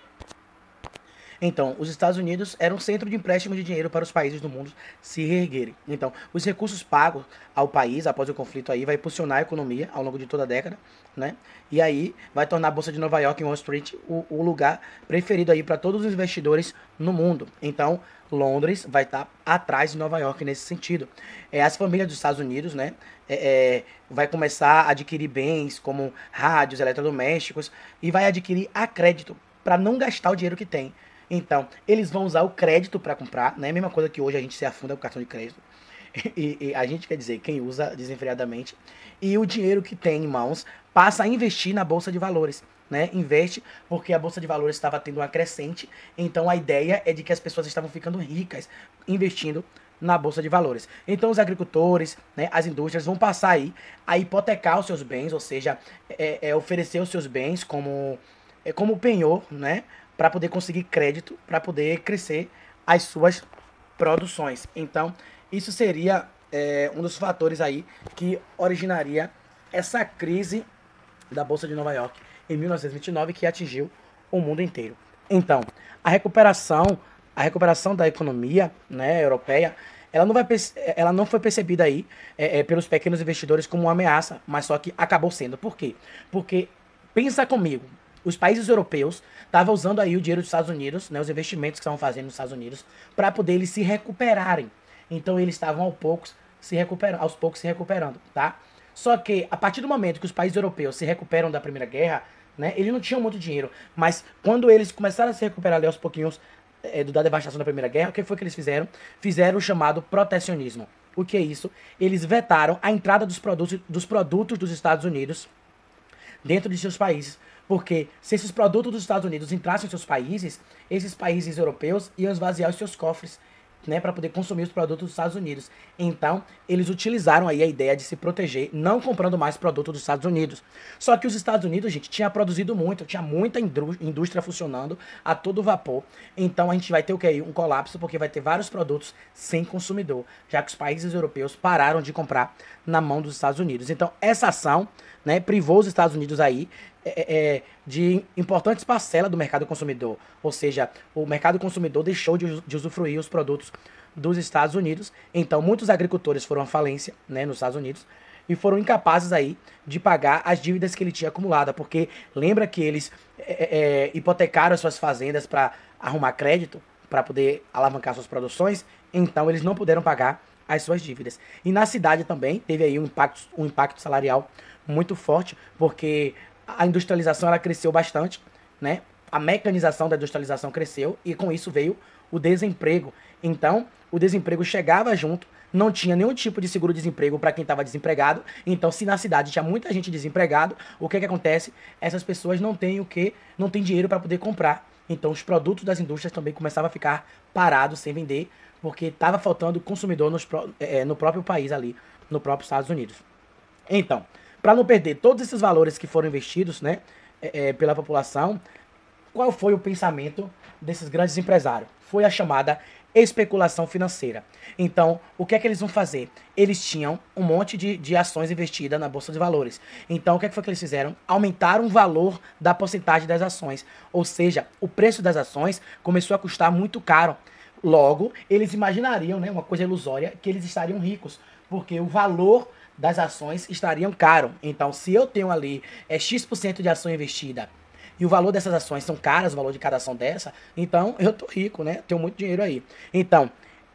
então, os Estados Unidos eram um centro de empréstimo de dinheiro para os países do mundo se reerguerem. Então, os recursos pagos ao país após o conflito aí vai impulsionar a economia ao longo de toda a década, né? E aí vai tornar a Bolsa de Nova York e Wall Street o, o lugar preferido aí para todos os investidores no mundo. Então, Londres vai estar tá atrás de Nova York nesse sentido. É, as famílias dos Estados Unidos, né, é, é, vai começar a adquirir bens como rádios, eletrodomésticos e vai adquirir a crédito para não gastar o dinheiro que tem. Então, eles vão usar o crédito para comprar, né? Mesma coisa que hoje a gente se afunda com cartão de crédito. E, e, a gente quer dizer, quem usa desenfreadamente. E o dinheiro que tem em mãos passa a investir na bolsa de valores. Né, investe porque a bolsa de valores estava tendo uma crescente, então a ideia é de que as pessoas estavam ficando ricas investindo na bolsa de valores. Então os agricultores, né, as indústrias vão passar aí a hipotecar os seus bens, ou seja, é, é oferecer os seus bens como é, como penhor, né, para poder conseguir crédito, para poder crescer as suas produções. Então, isso seria é, um dos fatores aí que originaria essa crise da Bolsa de Nova York em 1929 que atingiu o mundo inteiro. Então, a recuperação, a recuperação da economia né, europeia, ela não, vai, ela não foi percebida aí é, é, pelos pequenos investidores como uma ameaça, mas só que acabou sendo. Por quê? Porque, pensa comigo, os países europeus estavam usando aí o dinheiro dos Estados Unidos, né, os investimentos que estavam fazendo nos Estados Unidos, para poder eles se recuperarem. Então eles estavam aos poucos se recuperando, aos poucos se recuperando, tá? Só que a partir do momento que os países europeus se recuperam da Primeira Guerra, né, eles não tinham muito dinheiro, mas quando eles começaram a se recuperar ali aos pouquinhos é, da devastação da Primeira Guerra, o que foi que eles fizeram? Fizeram o chamado protecionismo. O que é isso? Eles vetaram a entrada dos produtos dos, produtos dos Estados Unidos dentro de seus países porque se esses produtos dos Estados Unidos entrassem em seus países, esses países europeus iam esvaziar os seus cofres, né, para poder consumir os produtos dos Estados Unidos. Então, eles utilizaram aí a ideia de se proteger, não comprando mais produtos dos Estados Unidos. Só que os Estados Unidos, gente, tinha produzido muito, tinha muita indústria funcionando a todo vapor. Então, a gente vai ter o que aí? Um colapso, porque vai ter vários produtos sem consumidor, já que os países europeus pararam de comprar na mão dos Estados Unidos. Então, essa ação né, privou os Estados Unidos aí é, é, é, de importantes parcelas do mercado consumidor. Ou seja, o mercado consumidor deixou de, de usufruir os produtos dos Estados Unidos. Então, muitos agricultores foram à falência né, nos Estados Unidos e foram incapazes aí de pagar as dívidas que ele tinha acumulada, porque lembra que eles é, é, é hipotecaram suas fazendas para arrumar crédito, para poder alavancar suas produções, então eles não puderam pagar as suas dívidas. E na cidade também teve aí um impacto, um impacto salarial muito forte, porque a industrialização ela cresceu bastante, né? A mecanização da industrialização cresceu e com isso veio o desemprego. Então, o desemprego chegava junto, não tinha nenhum tipo de seguro-desemprego para quem estava desempregado. Então, se na cidade tinha muita gente desempregado, o que, que acontece? Essas pessoas não têm o que, não têm dinheiro para poder comprar. Então, os produtos das indústrias também começavam a ficar parados sem vender, porque estava faltando consumidor nos, é, no próprio país ali, no próprio Estados Unidos. Então, para não perder todos esses valores que foram investidos né, é, é, pela população, qual foi o pensamento desses grandes empresários? Foi a chamada especulação financeira. Então, o que é que eles vão fazer? Eles tinham um monte de, de ações investidas na Bolsa de Valores. Então, o que, é que foi que eles fizeram? Aumentaram o valor da porcentagem das ações. Ou seja, o preço das ações começou a custar muito caro. Logo, eles imaginariam, né, uma coisa ilusória, que eles estariam ricos, porque o valor das ações estariam caro. Então, se eu tenho ali é X% de ação investida e o valor dessas ações são caras, o valor de cada ação dessa, então eu tô rico, né? Tenho muito dinheiro aí. Então,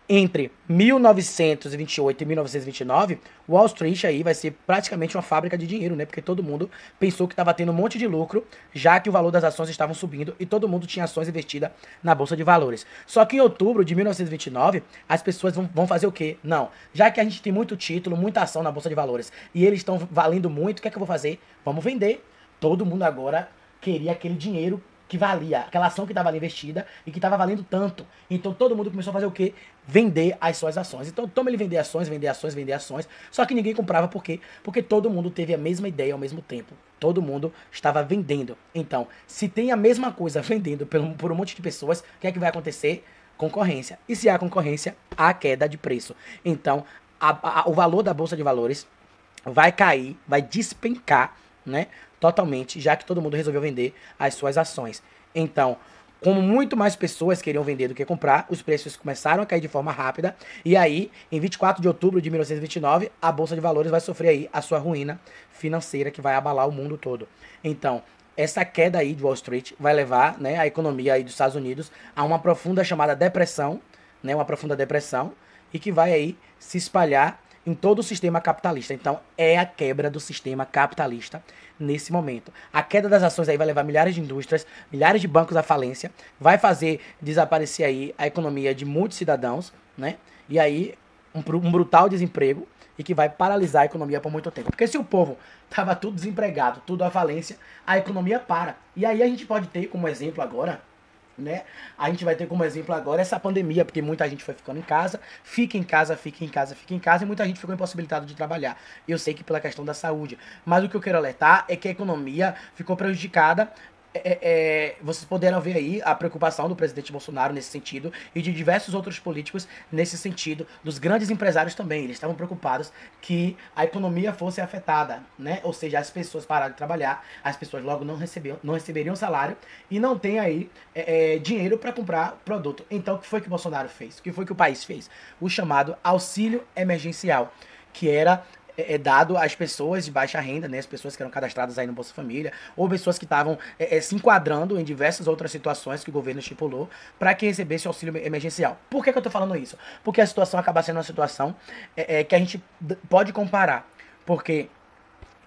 entre 1928 e 1929, Wall Street aí vai ser praticamente uma fábrica de dinheiro, né? Porque todo mundo pensou que estava tendo um monte de lucro, já que o valor das ações estavam subindo e todo mundo tinha ações investidas na bolsa de valores. Só que em outubro de 1929, as pessoas vão, vão fazer o quê? Não, já que a gente tem muito título, muita ação na bolsa de valores e eles estão valendo muito, o que é que eu vou fazer? Vamos vender. Todo mundo agora queria aquele dinheiro que valia, aquela ação que estava ali investida e que estava valendo tanto. Então todo mundo começou a fazer o quê? Vender as suas ações. Então toma ele vender ações, vender ações, vender ações. Só que ninguém comprava por quê? Porque todo mundo teve a mesma ideia ao mesmo tempo. Todo mundo estava vendendo. Então, se tem a mesma coisa (laughs) vendendo por um monte de pessoas, o que é que vai acontecer? Concorrência. E se há concorrência, há queda de preço. Então, a, a, o valor da bolsa de valores vai cair, vai despencar, né? totalmente, já que todo mundo resolveu vender as suas ações. Então, como muito mais pessoas queriam vender do que comprar, os preços começaram a cair de forma rápida. E aí, em 24 de outubro de 1929, a Bolsa de Valores vai sofrer aí a sua ruína financeira que vai abalar o mundo todo. Então, essa queda aí de Wall Street vai levar né, a economia aí dos Estados Unidos a uma profunda chamada depressão, né, uma profunda depressão, e que vai aí se espalhar em todo o sistema capitalista. Então, é a quebra do sistema capitalista nesse momento. A queda das ações aí vai levar milhares de indústrias, milhares de bancos à falência, vai fazer desaparecer aí a economia de muitos cidadãos, né? E aí, um, um brutal desemprego e que vai paralisar a economia por muito tempo. Porque se o povo (laughs) tava tudo desempregado, tudo à falência, a economia para. E aí a gente pode ter como exemplo agora né? A gente vai ter como exemplo agora essa pandemia, porque muita gente foi ficando em casa, fica em casa, fica em casa, fica em casa, e muita gente ficou impossibilitada de trabalhar. Eu sei que pela questão da saúde. Mas o que eu quero alertar é que a economia ficou prejudicada é, é, é, vocês puderam ver aí a preocupação do presidente Bolsonaro nesse sentido e de diversos outros políticos nesse sentido, dos grandes empresários também. Eles estavam preocupados que a economia fosse afetada, né? Ou seja, as pessoas pararam de trabalhar, as pessoas logo não, recebiam, não receberiam salário e não tem aí é, é dinheiro para comprar produto. Então, o que foi que Bolsonaro fez? O que foi que o país fez? O chamado auxílio emergencial, que era é, é, dado às pessoas de baixa renda, né, as pessoas que eram cadastradas aí no Bolsa Família, ou pessoas que estavam é, é se enquadrando em diversas outras situações que o governo estipulou para que recebesse auxílio emergencial. Por que, que eu estou falando isso? Porque a situação acaba sendo uma situação é, é que a gente pode comparar, porque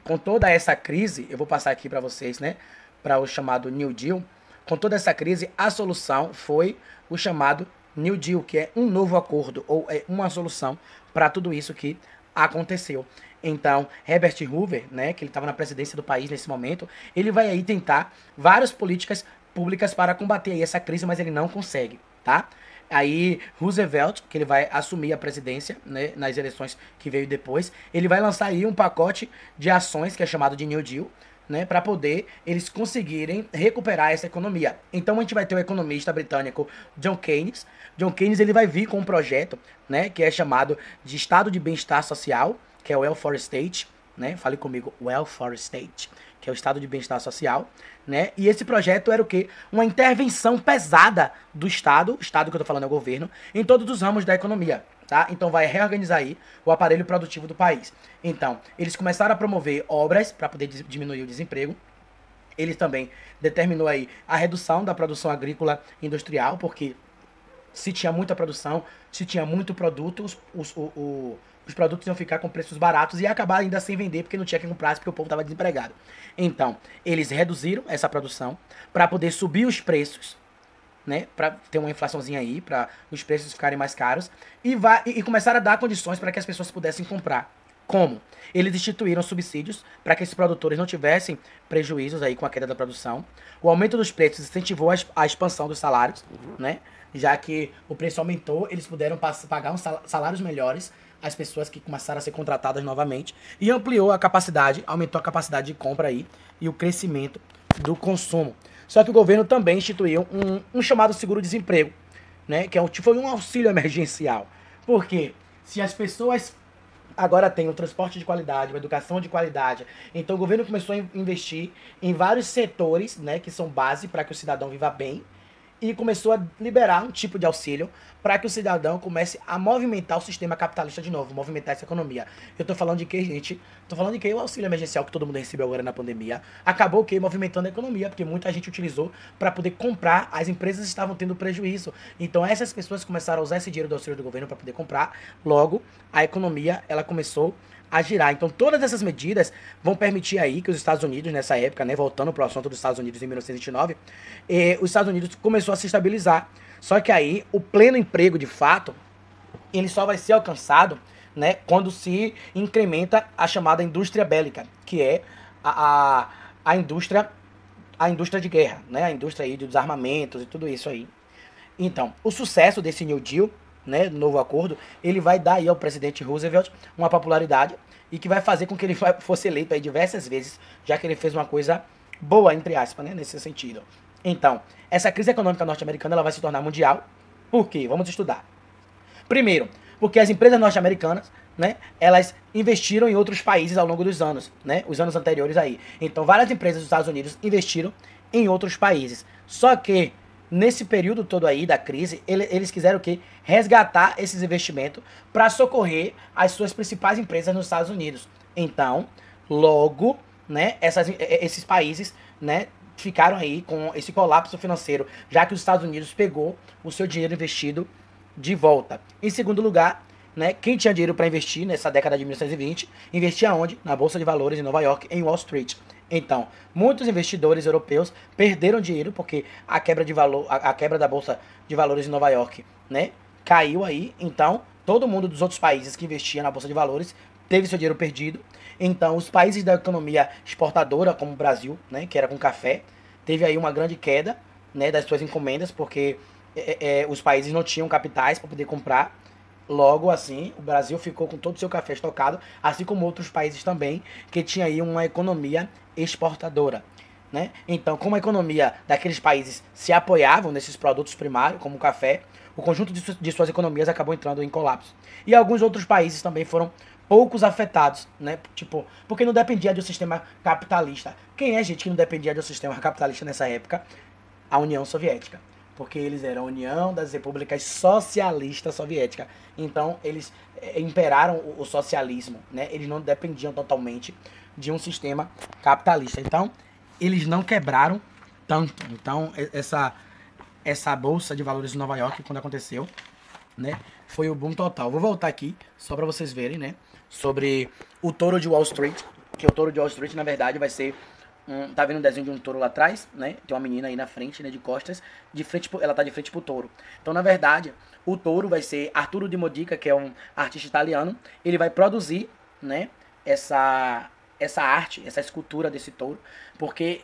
com toda essa crise, eu vou passar aqui para vocês, né, para o chamado New Deal, com toda essa crise, a solução foi o chamado New Deal, que é um novo acordo ou é uma solução para tudo isso que aconteceu. Então, Herbert Hoover, né, que ele estava na presidência do país nesse momento, ele vai aí tentar várias políticas públicas para combater aí essa crise, mas ele não consegue, tá? Aí Roosevelt, que ele vai assumir a presidência né, nas eleições que veio depois, ele vai lançar aí um pacote de ações que é chamado de New Deal, né, para poder eles conseguirem recuperar essa economia. Então a gente vai ter o economista britânico John Keynes. John Keynes ele vai vir com um projeto, né, que é chamado de Estado de Bem-Estar Social, que é o Welfare State, né? Fale comigo, Welfare State, que é o Estado de Bem-Estar Social, né? E esse projeto era o quê? Uma intervenção pesada do Estado, Estado que eu estou falando é o governo, em todos os ramos da economia tá? Então vai reorganizar aí o aparelho produtivo do país. Então, eles começaram a promover obras para poder diminuir o desemprego. Ele também determinou aí a redução da produção agrícola industrial, porque se tinha muita produção, se tinha muito produto, os, os, o, o, os produtos iam ficar com preços baratos e ia acabar ainda sem vender, porque não tinha quem comprasse, porque o povo estava desempregado. Então, eles reduziram essa produção para poder subir os preços né, para ter uma inflaçãozinha aí, para os preços ficarem mais caros, e, vai, e começaram a dar condições para que as pessoas pudessem comprar. Como? Eles instituíram subsídios para que esses produtores não tivessem prejuízos aí com a queda da produção. O aumento dos preços incentivou a expansão dos salários, uhum. né? Já que o preço aumentou, eles puderam pagar uns salários melhores às pessoas que começaram a ser contratadas novamente e ampliou a capacidade, aumentou a capacidade de compra aí e o crescimento do consumo. Só que o governo também instituiu um, um chamado seguro-desemprego, né? Que é um, foi um auxílio emergencial. Porque se as pessoas agora têm um transporte de qualidade, uma educação de qualidade, então o governo começou a investir em vários setores, né? Que são base para que o cidadão viva bem e começou a liberar um tipo de auxílio para que o cidadão comece a movimentar o sistema capitalista de novo, movimentar essa economia. Eu estou falando de que, gente, estou falando de que o auxílio emergencial que todo mundo recebeu agora na pandemia acabou o que movimentando a economia, porque muita gente utilizou para poder comprar, as empresas estavam tendo prejuízo. Então essas pessoas começaram a usar esse dinheiro do auxílio do governo para poder comprar, logo a economia ela começou a girar. Então todas essas medidas vão permitir aí que os Estados Unidos, nessa época, né, voltando para o assunto dos Estados Unidos em 1929, eh, os Estados Unidos começou a se estabilizar. Só que aí o pleno emprego, de fato, ele só vai ser alcançado né, quando se incrementa a chamada indústria bélica, que é a, a, a indústria a indústria de guerra, né, a indústria aí de armamentos e tudo isso aí. Então, o sucesso desse New Deal né, do novo acordo, ele vai dar aí ao presidente Roosevelt uma popularidade e que vai fazer com que ele (laughs) fosse eleito aí diversas vezes, já que ele fez uma coisa boa, entre aspas, né, nesse sentido. Então, essa crise econômica norte-americana ela vai se tornar mundial. Por quê? Vamos estudar. Primeiro, porque as empresas norte-americanas, né, elas investiram em outros países ao longo dos anos, né, os anos anteriores aí. Então, várias empresas dos Estados Unidos investiram em outros países. Só que nesse período todo aí da crise, ele, eles quiseram o quê? Resgatar esses investimentos para socorrer as suas principais empresas nos Estados Unidos. Então, logo, né, essas, esses países, né, ficaram aí com esse colapso financeiro, já que os Estados Unidos pegou o seu dinheiro investido de volta. Em segundo lugar, né, quem tinha dinheiro para investir nessa década de 1920, investia onde? Na bolsa de valores em Nova York, em Wall Street. Então, muitos investidores europeus perderam dinheiro porque a quebra de valor, a, a quebra da bolsa de valores em Nova York, né, caiu aí. Então, todo mundo dos outros países que investia na bolsa de valores teve seu dinheiro perdido. Então, os países da economia exportadora, como o Brasil, né, que era com café, teve aí uma grande queda, né, das suas encomendas porque é, é, é os países não tinham capitais para poder comprar. Logo assim, o Brasil ficou com todo o seu café estocado, assim como outros países também, que tinha aí uma economia exportadora. Né? Então, como a economia daqueles países se apoiavam nesses produtos primários, como o café, o conjunto de, su de suas economias acabou entrando em colapso. E alguns outros países também foram poucos afetados, né? Tipo, porque não dependia do sistema capitalista. Quem é gente que não dependia do sistema capitalista nessa época? A União Soviética porque eles eram a União das Repúblicas Socialistas Soviéticas. Então, eles eh, imperaram o, socialismo, né? Eles não dependiam totalmente de um sistema capitalista. Então, eles não quebraram tanto. Então, essa essa bolsa de valores de Nova York quando aconteceu, né? Foi o boom total. Vou voltar aqui só para vocês verem, né? Sobre o touro de Wall Street, que o touro de Wall Street na verdade vai ser um, tá vendo um desenho de um touro lá atrás, né? Tem uma menina aí na frente, né, de costas, de frente ela tá de frente pro touro. Então, na verdade, o touro vai ser Arturo Di Modica, que é um artista italiano, ele vai produzir, né, essa essa arte, essa escultura desse touro, porque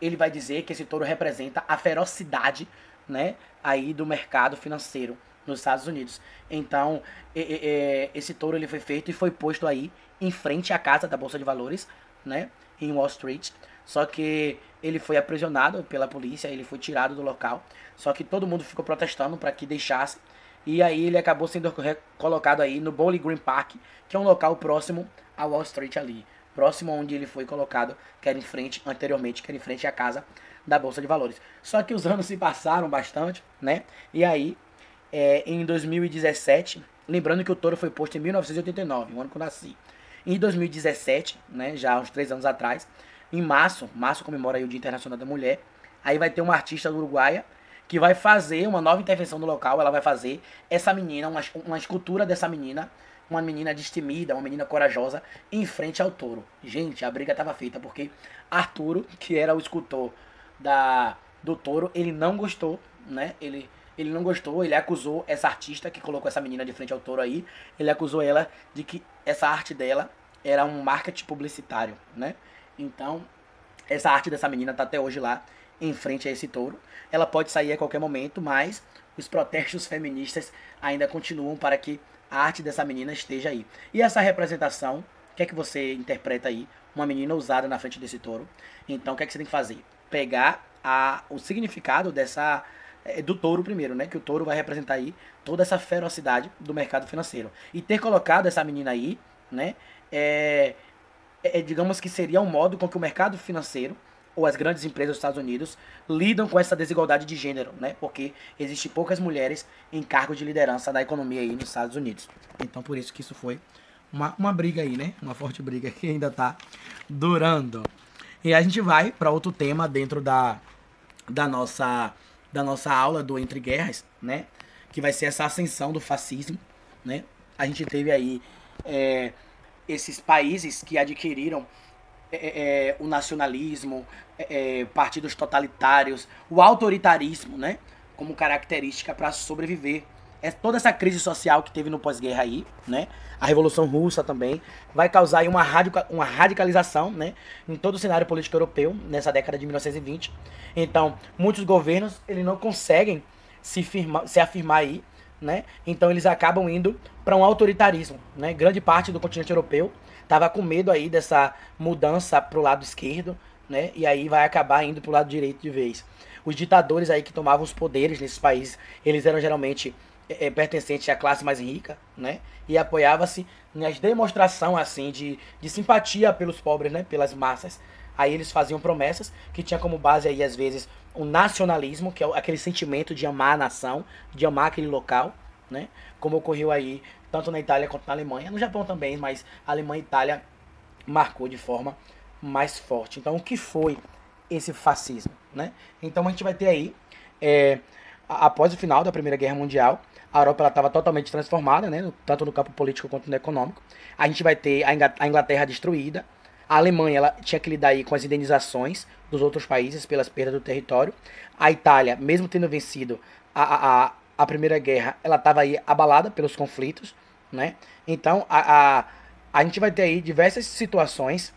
ele vai dizer que esse touro representa a ferocidade, né, aí do mercado financeiro nos Estados Unidos. Então, e, e, esse touro ele foi feito e foi posto aí em frente à casa da bolsa de valores, né, em Wall Street, só que ele foi aprisionado pela polícia, ele foi tirado do local. Só que todo mundo ficou protestando para que deixasse. E aí ele acabou sendo colocado aí no Bowling Green Park, que é um local próximo a Wall Street ali. Próximo onde ele foi colocado, que era em frente, anteriormente, que era em frente à casa da Bolsa de Valores. Só que os (laughs) anos se passaram bastante, né? E aí, é, em 2017, lembrando que o touro foi posto em 1989, o ano que eu nasci. Em 2017, né, já uns três anos atrás, em março. Março comemora o Dia Internacional da Mulher. Aí vai ter uma artista uruguaia que vai fazer uma nova intervenção no local. Ela vai fazer essa menina, uma, uma escultura dessa menina, uma menina destemida, uma menina corajosa, em frente ao touro. Gente, a briga estava feita porque Arturo, que era o escultor da, do touro, ele não gostou, né? Ele ele não gostou, ele acusou essa artista que colocou essa menina de frente ao touro aí, ele acusou ela de que essa arte dela era um marketing publicitário, né? Então, essa arte dessa menina tá até hoje lá, em frente a esse touro. Ela pode sair a qualquer momento, mas os protestos feministas ainda continuam para que a arte dessa menina esteja aí. E essa representação, o que é que você interpreta aí? Uma menina usada na frente desse touro. Então, o que é que você tem que fazer? Pegar a, o significado dessa eh, do touro primeiro, né? Que o touro vai representar aí toda essa ferocidade do mercado financeiro. E ter colocado essa menina aí, né? É, é, é, digamos que seria um modo com que o mercado financeiro ou as grandes empresas dos Estados Unidos lidam com essa desigualdade de gênero, né? Porque existe poucas mulheres em cargos de liderança da economia aí nos Estados Unidos. Então por isso que isso foi uma, uma briga aí, né? Uma forte briga que ainda tá durando. E a gente vai para outro tema dentro da, da nossa da nossa aula do Entre Guerras, né? Que vai ser essa ascensão do fascismo, né? A gente teve aí é, esses países que adquiriram é, é, é o nacionalismo, é, é, partidos totalitários, o autoritarismo, né? Como característica para sobreviver. É toda essa crise social que teve no pós-guerra aí, né? A Revolução Russa também vai causar uma, radica uma radicalização, né? Em todo o cenário político europeu nessa década de 1920. Então, muitos governos ele não conseguem se, firma, se afirmar aí né? Então eles acabam indo para um autoritarismo, né? Grande parte do continente europeu estava com medo aí dessa mudança para o lado esquerdo, né? E aí vai acabar indo para o lado direito de vez. Os ditadores aí que tomavam os poderes nesses países, eles eram geralmente é, é, pertencentes à classe mais rica, né? E apoiava-se nas demonstração assim de, de simpatia pelos pobres, né? Pelas massas. Aí eles faziam promessas que tinha como base aí às vezes o nacionalismo, que é aquele sentimento de amar a nação, de amar aquele local, né? Como ocorreu aí tanto na Itália quanto na Alemanha, no Japão também, mas a Alemanha e a Itália marcou de forma mais forte. Então, o que foi esse fascismo, né? Então, a gente vai ter aí é, após o final da Primeira Guerra Mundial, a Europa estava totalmente transformada, né, tanto no campo político quanto no econômico. A gente vai ter a Inglaterra destruída, a Alemanha ela tinha que lidar aí com as indenizações dos outros países pelas perdas do território. A Itália, mesmo tendo vencido a, a, a Primeira Guerra, ela estava aí abalada pelos conflitos. Né? Então, a, a, a gente vai ter aí diversas situações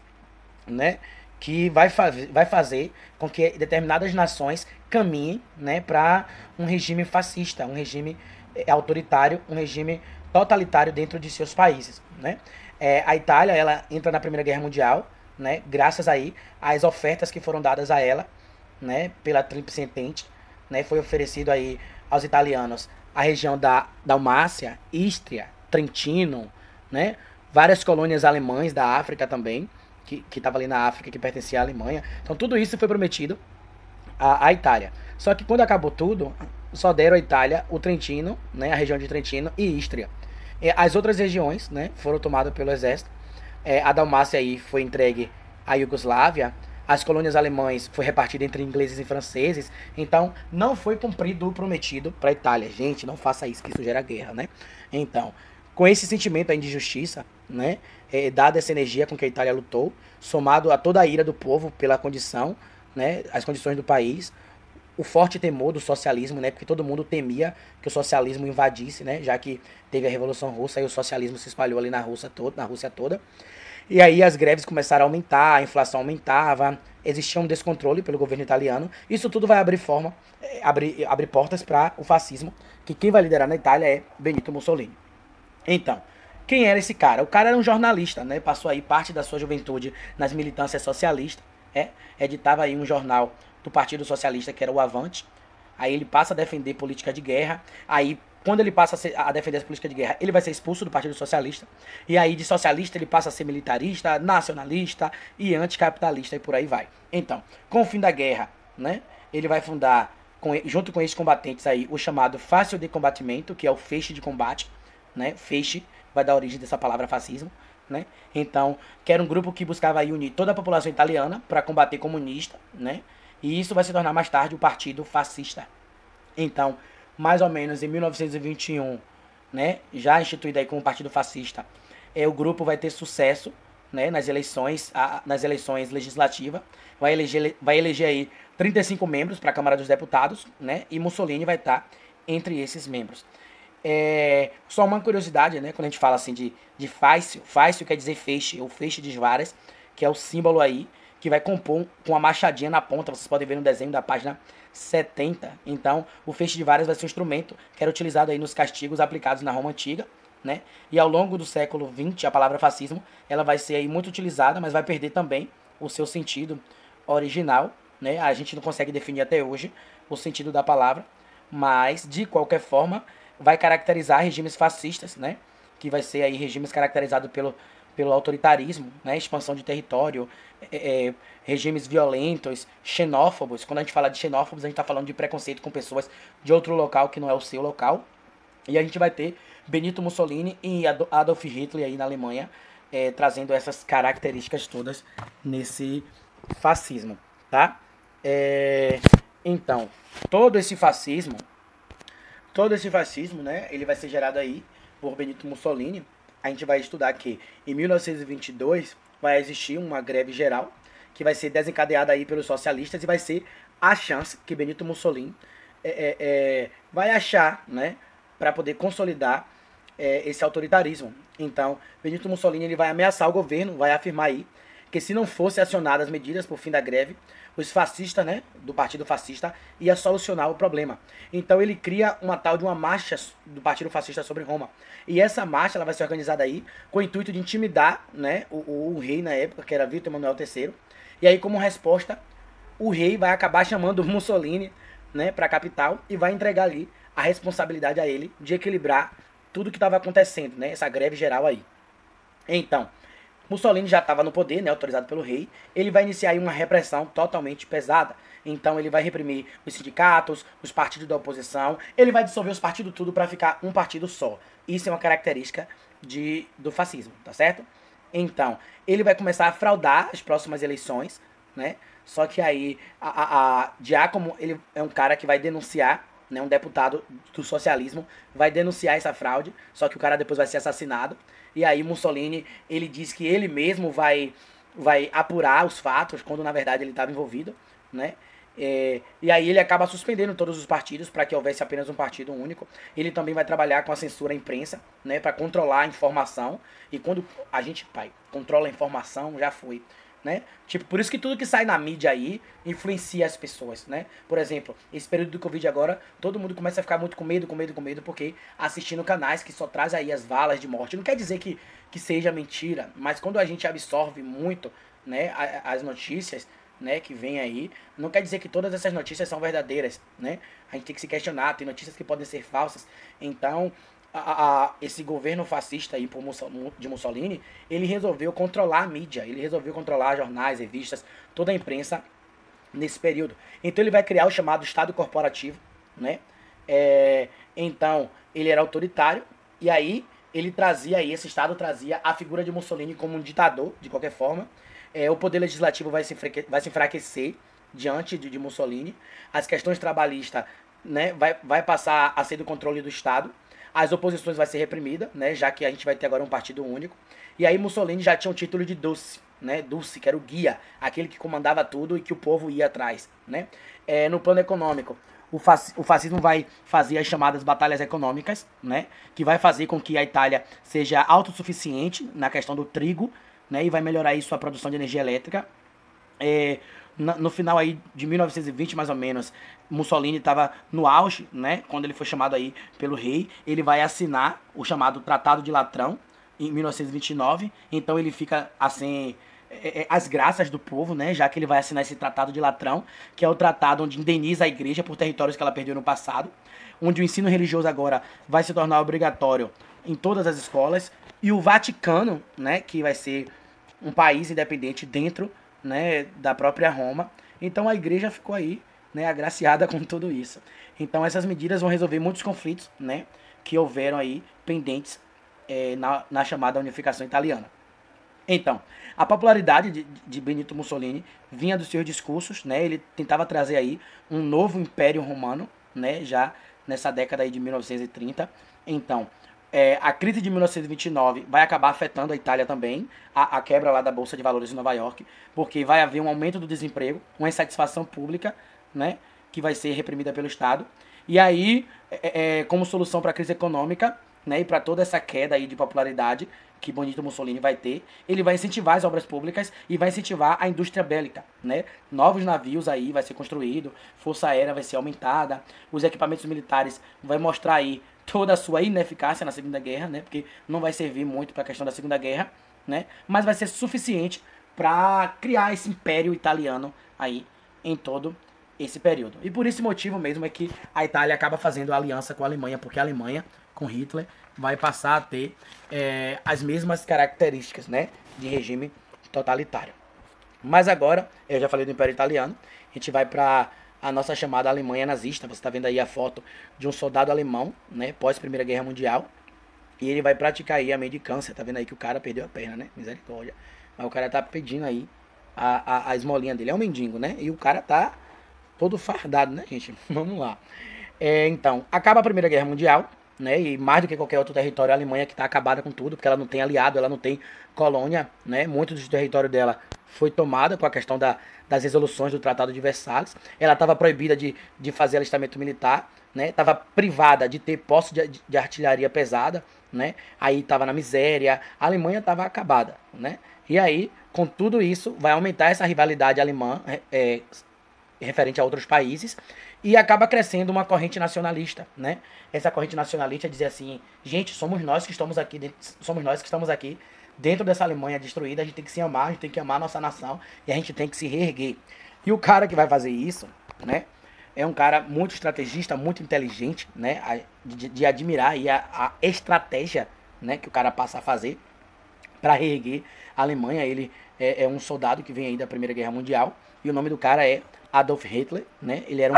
né, que vai, faz, vai fazer com que determinadas nações caminhem né, para um regime fascista, um regime eh, autoritário, um regime totalitário dentro de seus países. Né? É, a Itália, ela entra na Primeira Guerra Mundial, né? Graças aí às ofertas que foram dadas a ela, né? Pela Tríplice Entente, né? Foi oferecido aí aos italianos a região da Dalmácia, Istria, Trentino, né? Várias colônias alemães da África também, que estava ali na África, que pertencia à Alemanha. Então tudo isso foi prometido à, à Itália. Só que quando acabou tudo, só deram à Itália o Trentino, né? A região de Trentino e Istria. É, as outras regiões né, foram tomadas pelo exército. É, a Dalmácia aí foi entregue à Iugoslávia. As colônias alemães foi repartida entre ingleses e franceses. Então, não foi cumprido o prometido para a Itália. Gente, não faça isso, que isso gera guerra, né? Então, com esse sentimento aí de justiça, né? É, dada essa energia com que a Itália lutou, somado a toda a ira do povo pela condição, né? As condições do país, o forte temor do socialismo, né? Porque todo mundo temia que o socialismo invadisse, né? Já que teve a Revolução Russa e o socialismo se espalhou ali na Rússia toda, na Rússia toda. E aí as greves começaram a aumentar, a inflação aumentava, existia um descontrole pelo governo italiano. Isso tudo vai abrir forma, eh, abrir, abrir portas para o fascismo, que quem vai liderar na Itália é Benito Mussolini. Então, quem era esse cara? O cara era um jornalista, né? Passou aí parte da sua juventude nas militâncias socialistas, é? editava aí um jornal do Partido Socialista, que era o Avante. Aí ele passa a defender política de guerra. Aí, quando ele passa a, ser, a defender essa política de guerra, ele vai ser expulso do Partido Socialista. E aí, de socialista, ele passa a ser militarista, nacionalista e anticapitalista e por aí vai. Então, com o fim da guerra, né? Ele vai fundar, com, junto com esses combatentes aí, o chamado Fácil de Combatimento, que é o feixe de combate, né? Feixe vai dar origem dessa palavra fascismo. Né? Então, que era um grupo que buscava unir toda a população italiana para combater comunista, né? E isso vai se tornar mais tarde o Partido Fascista. Então, mais ou menos em 1921, né, já instituído aí como Partido Fascista, é, o grupo vai ter sucesso né, nas eleições, a, nas eleições legislativas, vai eleger, vai eleger aí 35 membros para a Câmara dos Deputados, né, e Mussolini vai estar tá entre esses membros. É, só uma curiosidade, né, quando a gente fala assim de, de fácil, fácil quer dizer feixe, ou feixe de varas, que é o símbolo aí que vai compor com a machadinha na ponta, vocês podem ver no desenho da página 70. Então, o feixe de varas vai ser um instrumento que era utilizado aí nos castigos aplicados na Roma antiga, né? E ao longo do século XX, a palavra fascismo, ela vai ser aí muito utilizada, mas vai perder também o seu sentido original, né? A gente não consegue definir até hoje o sentido da palavra, mas de qualquer forma vai caracterizar regimes fascistas, né? Que vai ser aí regimes caracterizados pelo pelo autoritarismo, né, expansão de território, é, é, regimes violentos, xenófobos. Quando a gente fala de xenófobos, a gente está falando de preconceito com pessoas de outro local que não é o seu local. E a gente vai ter Benito Mussolini e Adolf Hitler aí na Alemanha, é, trazendo essas características todas nesse fascismo, tá? É, então, todo esse fascismo, todo esse fascismo, né, ele vai ser gerado aí por Benito Mussolini, a gente vai estudar que em 1922 vai existir uma greve geral que vai ser desencadeada aí pelos socialistas e vai ser a chance que Benito Mussolini é, é, é vai achar, né, para poder consolidar é, esse autoritarismo. Então, Benito Mussolini ele vai ameaçar o governo, vai afirmar aí que se não fossem acionadas medidas por fim da greve, os fascistas, né, do Partido Fascista, ia solucionar o problema. Então ele cria uma tal de uma marcha do Partido Fascista sobre Roma. E essa marcha ela vai ser organizada aí com o intuito de intimidar, né, o, o, o rei na época, que era Vítor Emanuel III. E aí como resposta, o rei vai acabar chamando Mussolini, né, para a capital e vai entregar ali a responsabilidade a ele de equilibrar tudo que estava acontecendo, né, essa greve geral aí. Então, Mussolini já estava no poder, né, autorizado pelo rei, ele vai iniciar uma repressão totalmente pesada. Então ele vai reprimir os sindicatos, os partidos da oposição, ele vai dissolver os partidos tudo para ficar um partido só. Isso é uma característica de, do fascismo, tá certo? Então, ele vai começar a fraudar as próximas eleições, né? Só que aí a, a, a Giacomo ele é um cara que vai denunciar né, um deputado do socialismo, vai denunciar essa fraude, só que o cara depois vai ser assassinado. E aí Mussolini, ele diz que ele mesmo vai, vai apurar os fatos, quando na verdade ele estava envolvido, né? É, e aí ele acaba suspendendo todos os partidos para que houvesse apenas um partido único. Ele também vai trabalhar com a censura à imprensa, né, para controlar a informação. E quando a gente, pai, controla a informação, já foi né? Tipo, por isso que tudo que sai na mídia aí influencia as pessoas, né? Por exemplo, esse período do Covid agora, todo mundo começa a ficar muito com medo, com medo, com medo, porque assistindo canais que só traz aí as valas de morte. Não quer dizer que, que seja mentira, mas quando a gente absorve muito, né, as notícias, né, que vem aí, não quer dizer que todas essas notícias são verdadeiras, né? A gente tem que se questionar, tem notícias que podem ser falsas. Então, a, a, esse governo fascista aí de Mussolini, ele resolveu controlar a mídia, ele resolveu controlar jornais, revistas, toda a imprensa nesse período. Então ele vai criar o chamado Estado corporativo, né? É, então ele era autoritário e aí ele trazia aí esse Estado trazia a figura de Mussolini como um ditador, de qualquer forma. É, o poder legislativo vai se, vai se enfraquecer diante de, de Mussolini. As questões trabalhistas né, vai, vai passar a ser do controle do Estado as oposições vai ser reprimida, né, já que a gente vai ter agora um partido único. E aí Mussolini já tinha o título de Dulce, né, Dulce, que era o guia, aquele que comandava tudo e que o povo ia atrás, né. É, no plano econômico, o, fascismo vai fazer as chamadas batalhas econômicas, né, que vai fazer com que a Itália seja autossuficiente na questão do trigo, né, e vai melhorar isso a produção de energia elétrica. É, no final aí de 1920 mais ou menos, Mussolini estava no auge, né? Quando ele foi chamado aí pelo rei, ele vai assinar o chamado Tratado de Latrão em 1929. Então ele fica assim as é, é, graças do povo, né? Já que ele vai assinar esse tratado de Latrão, que é o tratado onde indeniza a igreja por territórios que ela perdeu no passado, onde o ensino religioso agora vai se tornar obrigatório em todas as escolas e o Vaticano, né? Que vai ser um país independente dentro né, da própria Roma. Então a igreja ficou aí, né, agraciada (laughs) com tudo isso. Então essas medidas vão resolver muitos conflitos, né, que houveram aí pendentes é, na, na chamada unificação italiana. Então, a popularidade de, de, Benito Mussolini vinha dos seus discursos, né? Ele tentava trazer aí um novo império romano, né? Já nessa década aí de 1930. Então, é, a crise de 1929 vai acabar afetando a Itália também, a, a, quebra lá da Bolsa de Valores em Nova York, porque vai haver um aumento do desemprego, uma insatisfação pública, né, que vai ser reprimida pelo Estado. E aí, é, é, é como solução para a crise econômica, né, e para toda essa queda aí de popularidade que Bonito Mussolini vai ter, ele vai incentivar as obras públicas e vai incentivar a indústria bélica, né? Novos navios aí vai ser construído, força aérea vai ser aumentada, os equipamentos militares vai mostrar aí toda a sua ineficácia na Segunda Guerra, né? Porque não vai servir muito para a questão da Segunda Guerra, né? Mas vai ser suficiente para criar esse império italiano aí em todo esse período. E por esse motivo mesmo é que a Itália acaba fazendo aliança com a Alemanha, porque a Alemanha, com Hitler, vai passar a ter é, as mesmas características, né? De regime totalitário. Mas agora, eu já falei do Império Italiano, a gente vai para a nossa chamada Alemanha nazista. Você está vendo aí a foto de um soldado alemão, né, pós Primeira Guerra Mundial, e ele vai praticar aí a medicância. Tá vendo aí que o cara perdeu a perna, né? Misericórdia. Mas o cara tá pedindo aí a, a, a esmolinha dele. É um mendigo, né? E o cara tá todo fardado, né, gente? (laughs) Vamos lá. É, então, acaba a Primeira Guerra Mundial, né? E mais do que qualquer outro território, a Alemanha que tá acabada com tudo, porque ela não tem aliado, ela não tem colônia, né? Muito do território dela foi tomada com a questão da das resoluções do Tratado de Versalhes. Ela estava proibida de, de fazer alistamento militar, né? Estava privada de ter posse de, de artilharia pesada, né? Aí estava na miséria, a Alemanha estava acabada, né? E aí, com tudo isso, vai aumentar essa rivalidade alemã é, é, referente a outros países e acaba crescendo uma corrente nacionalista, né? Essa corrente nacionalista dizer assim, gente, somos nós que estamos aqui, somos nós que estamos aqui dentro dessa Alemanha destruída, a gente tem que se amar, a gente tem que amar a nossa nação e a gente tem que se reerguer. E o cara que vai fazer isso, né? É um cara muito estrategista, muito inteligente, né? De, de admirar aí a, a estratégia né, que o cara passa a fazer para reerguer a Alemanha. Ele é, é, um soldado que vem aí da Primeira Guerra Mundial e o nome do cara é Adolf Hitler, né? Ele era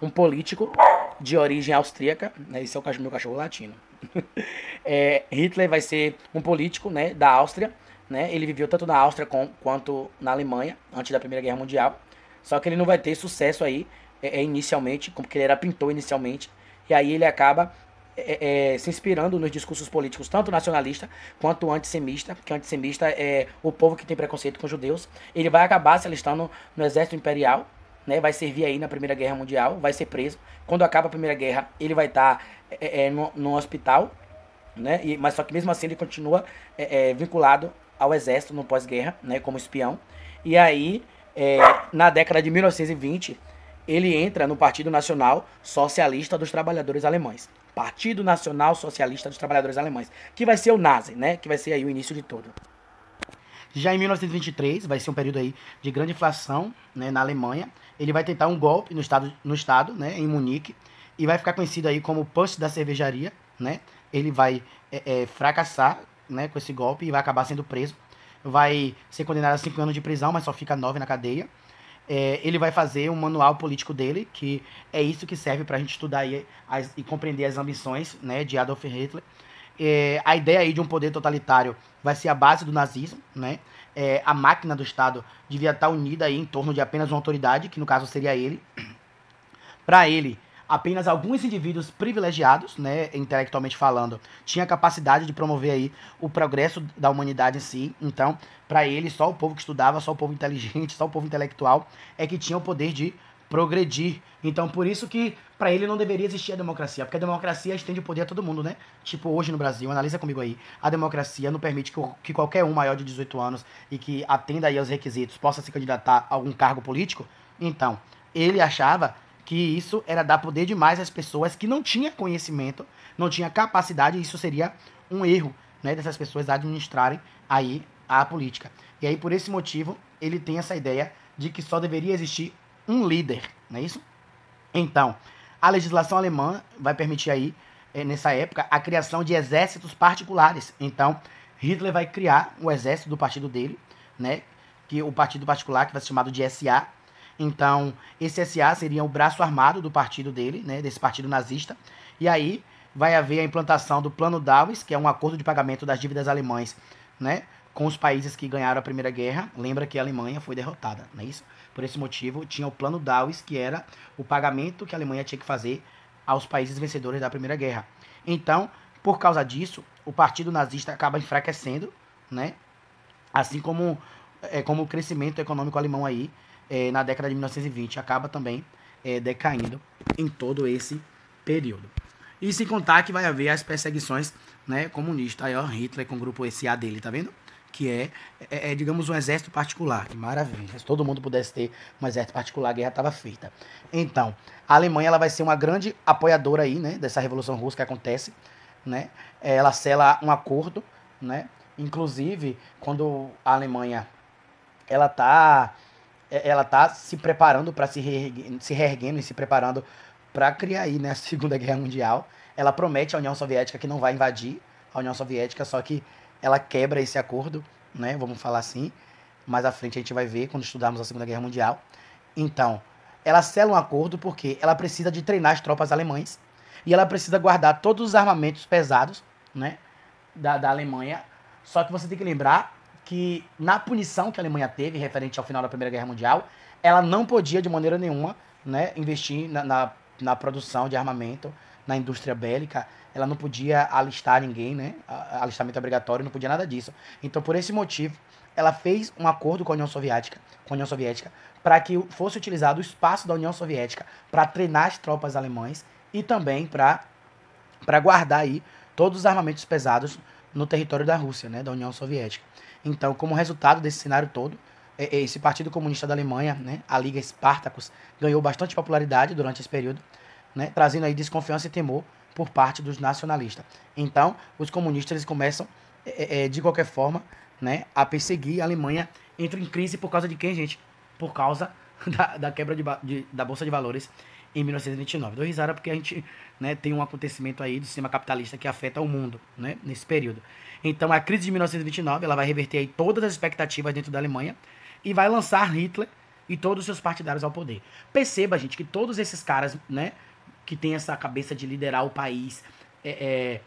um, um político de origem austríaca, né? Esse é o meu cachorro latino. (laughs) é, Hitler vai ser um político né, da Áustria. Né? Ele viveu tanto na Áustria com, quanto na Alemanha, antes da Primeira Guerra Mundial. Só que ele não vai ter sucesso aí, é, é inicialmente, porque ele era pintor inicialmente. E aí ele acaba é, é, se inspirando nos discursos políticos, tanto nacionalista quanto antissemista, que antissemista é o povo que tem preconceito com judeus. Ele vai acabar se alistando no exército imperial, né, vai servir aí na Primeira Guerra Mundial, vai ser preso. Quando acaba a Primeira Guerra, ele vai estar tá, é, é, no, no, hospital, né? E, mas só que mesmo assim ele continua é, é vinculado ao exército no pós-guerra, né? Como espião. E aí, é, na década de 1920, ele entra no Partido Nacional Socialista dos Trabalhadores Alemães. Partido Nacional Socialista dos Trabalhadores Alemães, que vai ser o Nazi, né? Que vai ser aí o início de tudo. Já em 1923, vai ser um período aí de grande inflação né, na Alemanha. Ele vai tentar um golpe no estado, no estado né, em Munique e vai ficar conhecido aí como Punch da Cervejaria, né? Ele vai é, é, fracassar né, com esse golpe e vai acabar sendo preso. Vai ser condenado a 5 anos de prisão, mas só fica 9 na cadeia. É, ele vai fazer um manual político dele, que é isso que serve para a gente estudar e, as, e compreender as ambições né, de Adolf Hitler. É, a ideia aí de um poder totalitário vai ser a base do nazismo, né? É, a máquina do Estado devia estar unida aí em torno de apenas uma autoridade, que no caso seria ele. Para ele, apenas alguns indivíduos privilegiados, né, intelectualmente falando, tinha capacidade de promover aí o progresso da humanidade em si. Então, para ele, só o povo que estudava, só o povo inteligente, (laughs) só o povo intelectual é que tinha o poder de progredir. Então, por isso que para ele não deveria existir a democracia, porque a democracia estende o poder a todo mundo, né? Tipo, hoje no Brasil, analisa comigo aí, a democracia não permite que, que qualquer um maior de 18 anos e que atenda aí aos requisitos possa se candidatar a algum cargo político. Então, ele achava que isso era dar poder demais às pessoas que não tinha conhecimento, não tinha capacidade, e isso seria um erro né, dessas pessoas administrarem aí a política. E aí, por esse motivo, ele tem essa ideia de que só deveria existir um líder, não é isso? Então, a legislação alemã vai permitir aí, eh, nessa época, a criação de exércitos particulares. Então, Hitler vai criar o exército do partido dele, né? Que o partido particular que vai ser chamado de SA, então, esse SA seria o braço armado do partido dele, né, desse partido nazista. E aí vai haver a implantação do Plano Dawes, que é um acordo de pagamento das dívidas alemães, né, com os países que ganharam a Primeira Guerra. Lembra que a Alemanha foi derrotada, não é isso? Por esse motivo, tinha o Plano Dawes, que era o pagamento que a Alemanha tinha que fazer aos países vencedores da Primeira Guerra. Então, por causa disso, o partido nazista acaba enfraquecendo, né? Assim como é, como o crescimento econômico alemão aí é, na década de 1920 acaba também é, decaindo em todo esse período. E sem contar que vai haver as perseguições né, comunistas, aí ó, Hitler com o grupo SA dele, tá vendo? Que é, é, é, digamos, um exército particular. Que maravilha. Se todo mundo pudesse ter um exército particular, a guerra estava feita. Então, a Alemanha ela vai ser uma grande apoiadora aí, né, dessa Revolução Russa que acontece. Né? Ela sela um acordo, né? Inclusive, quando a Alemanha ela tá é, ela tá se preparando para se, reergue, se reerguendo e se preparando para criar aí, né, a Segunda Guerra Mundial. Ela promete à União Soviética que não vai invadir a União Soviética, só que ela quebra esse acordo, né, vamos falar assim. Mais à frente a gente vai ver quando estudarmos a Segunda Guerra Mundial. Então, ela sela um acordo porque ela precisa de treinar as tropas alemães e ela precisa guardar todos os armamentos pesados, né, da, da Alemanha. Só que você tem que lembrar que na punição que a Alemanha teve referente ao final da Primeira Guerra Mundial, ela não podia de maneira nenhuma né, investir na, na, na produção de armamento, na indústria bélica, ela não podia alistar ninguém, né? Alistamento obrigatório, não podia nada disso. Então, por esse motivo, ela fez um acordo com a União Soviética, com a União Soviética, para que fosse utilizado o espaço da União Soviética para treinar as tropas alemães e também para para guardar aí todos os armamentos pesados no território da Rússia, né, da União Soviética. Então, como resultado desse cenário todo, é, é, esse Partido Comunista da Alemanha, né, a Liga Espartacus, ganhou bastante popularidade durante esse período, né, trazendo aí desconfiança e temor por parte dos nacionalistas. Então, os comunistas eles começam, é, é, é de qualquer forma, né, a perseguir a Alemanha, entra em crise por causa de quem, gente? Por causa (laughs) da, da quebra de, de, da Bolsa de Valores em 1929. Dou risada porque a gente né, tem um acontecimento aí do sistema capitalista que afeta o mundo né, nesse período. Então a crise de 1929 ela vai reverter aí todas as expectativas dentro da Alemanha e vai lançar Hitler e todos os seus partidários ao poder. Perceba, gente, que todos esses caras né, que têm essa cabeça de liderar o país é, é,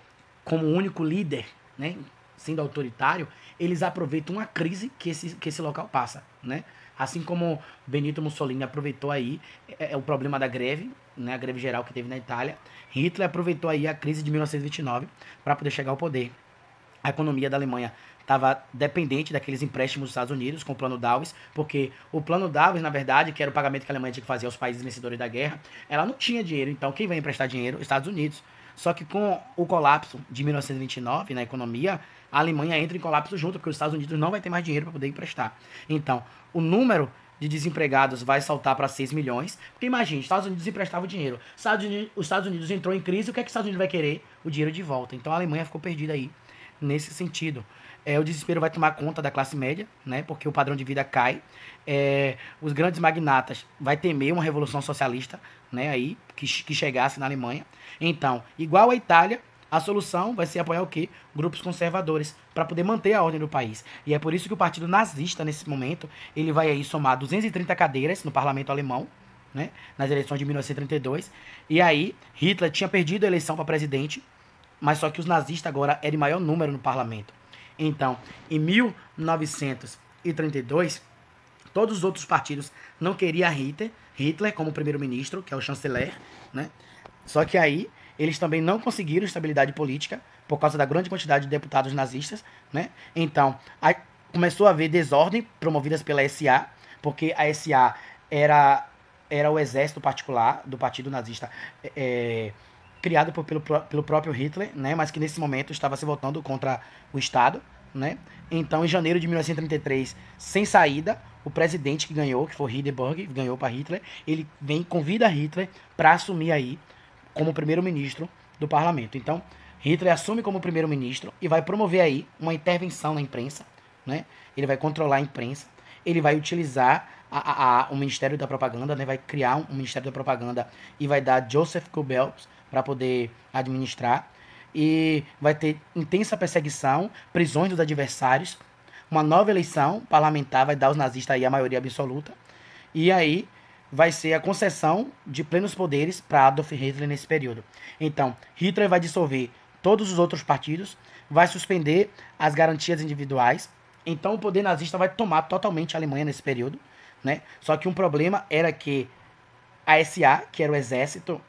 como único líder, né, sendo autoritário, eles aproveitam a crise que esse, que esse local passa, né? Assim como Benito Mussolini aproveitou aí é, é, o problema da greve, né, a greve geral que teve na Itália, Hitler aproveitou aí a crise de 1929 para poder chegar ao poder. A economia da Alemanha estava dependente daqueles empréstimos dos Estados Unidos com o plano Dawes, porque o plano Dawes, na verdade, que era o pagamento que a Alemanha tinha que fazer aos países vencedores da guerra, ela não tinha dinheiro. Então, quem vai emprestar dinheiro? Estados Unidos. Só que com o colapso de 1929 na economia, a Alemanha entra em colapso junto, porque os Estados Unidos não vai ter mais dinheiro para poder emprestar. Então, o número de desempregados vai saltar para 6 milhões. Porque imagina, os Estados Unidos emprestava dinheiro. Os Estados, Unidos, os Estados Unidos entrou em crise, o que é que os Estados Unidos vai querer? O dinheiro de volta. Então a Alemanha ficou perdida aí nesse sentido. É, o desespero vai tomar conta da classe média, né? Porque o padrão de vida cai. É, os grandes magnatas vai temer uma revolução socialista, né? Aí que, que chegasse na Alemanha. Então, igual a Itália, a solução vai ser apoiar o quê? Grupos conservadores, para poder manter a ordem do país. E é por isso que o partido nazista, nesse momento, ele vai aí somar 230 cadeiras no parlamento alemão, né? nas eleições de 1932. E aí, Hitler tinha perdido a eleição para presidente, mas só que os nazistas agora é eram em maior número no parlamento. Então, em 1932, todos os outros partidos não queriam Hitler, Hitler como primeiro-ministro, que é o chanceler, né? Só que aí eles também não conseguiram estabilidade política por causa da grande quantidade de deputados nazistas, né? Então, aí começou a haver desordem promovidas pela SA, porque a SA era era o exército particular do partido nazista é, criado por, pelo, pelo próprio Hitler, né? Mas que nesse momento estava se voltando contra o Estado, né? Então, em janeiro de 1933, sem saída, o presidente que ganhou, que foi Hindenburg, ganhou para Hitler, ele vem convida Hitler para assumir aí como primeiro-ministro do parlamento. Então, Hitler assume como primeiro-ministro e vai promover aí uma intervenção na imprensa, né? Ele vai controlar a imprensa, ele vai utilizar a, a, a, o Ministério da Propaganda, né? Vai criar um, Ministério da Propaganda e vai dar Joseph Goebbels para poder administrar e vai ter intensa perseguição, prisões dos adversários, uma nova eleição parlamentar vai dar os nazistas aí a maioria absoluta. E aí vai ser a concessão de plenos poderes para Adolf Hitler nesse período. Então, Hitler vai dissolver todos os outros partidos, vai suspender as garantias individuais. Então, o poder nazista vai tomar totalmente a Alemanha nesse período. Né? Só que um problema era que a SA, que era o exército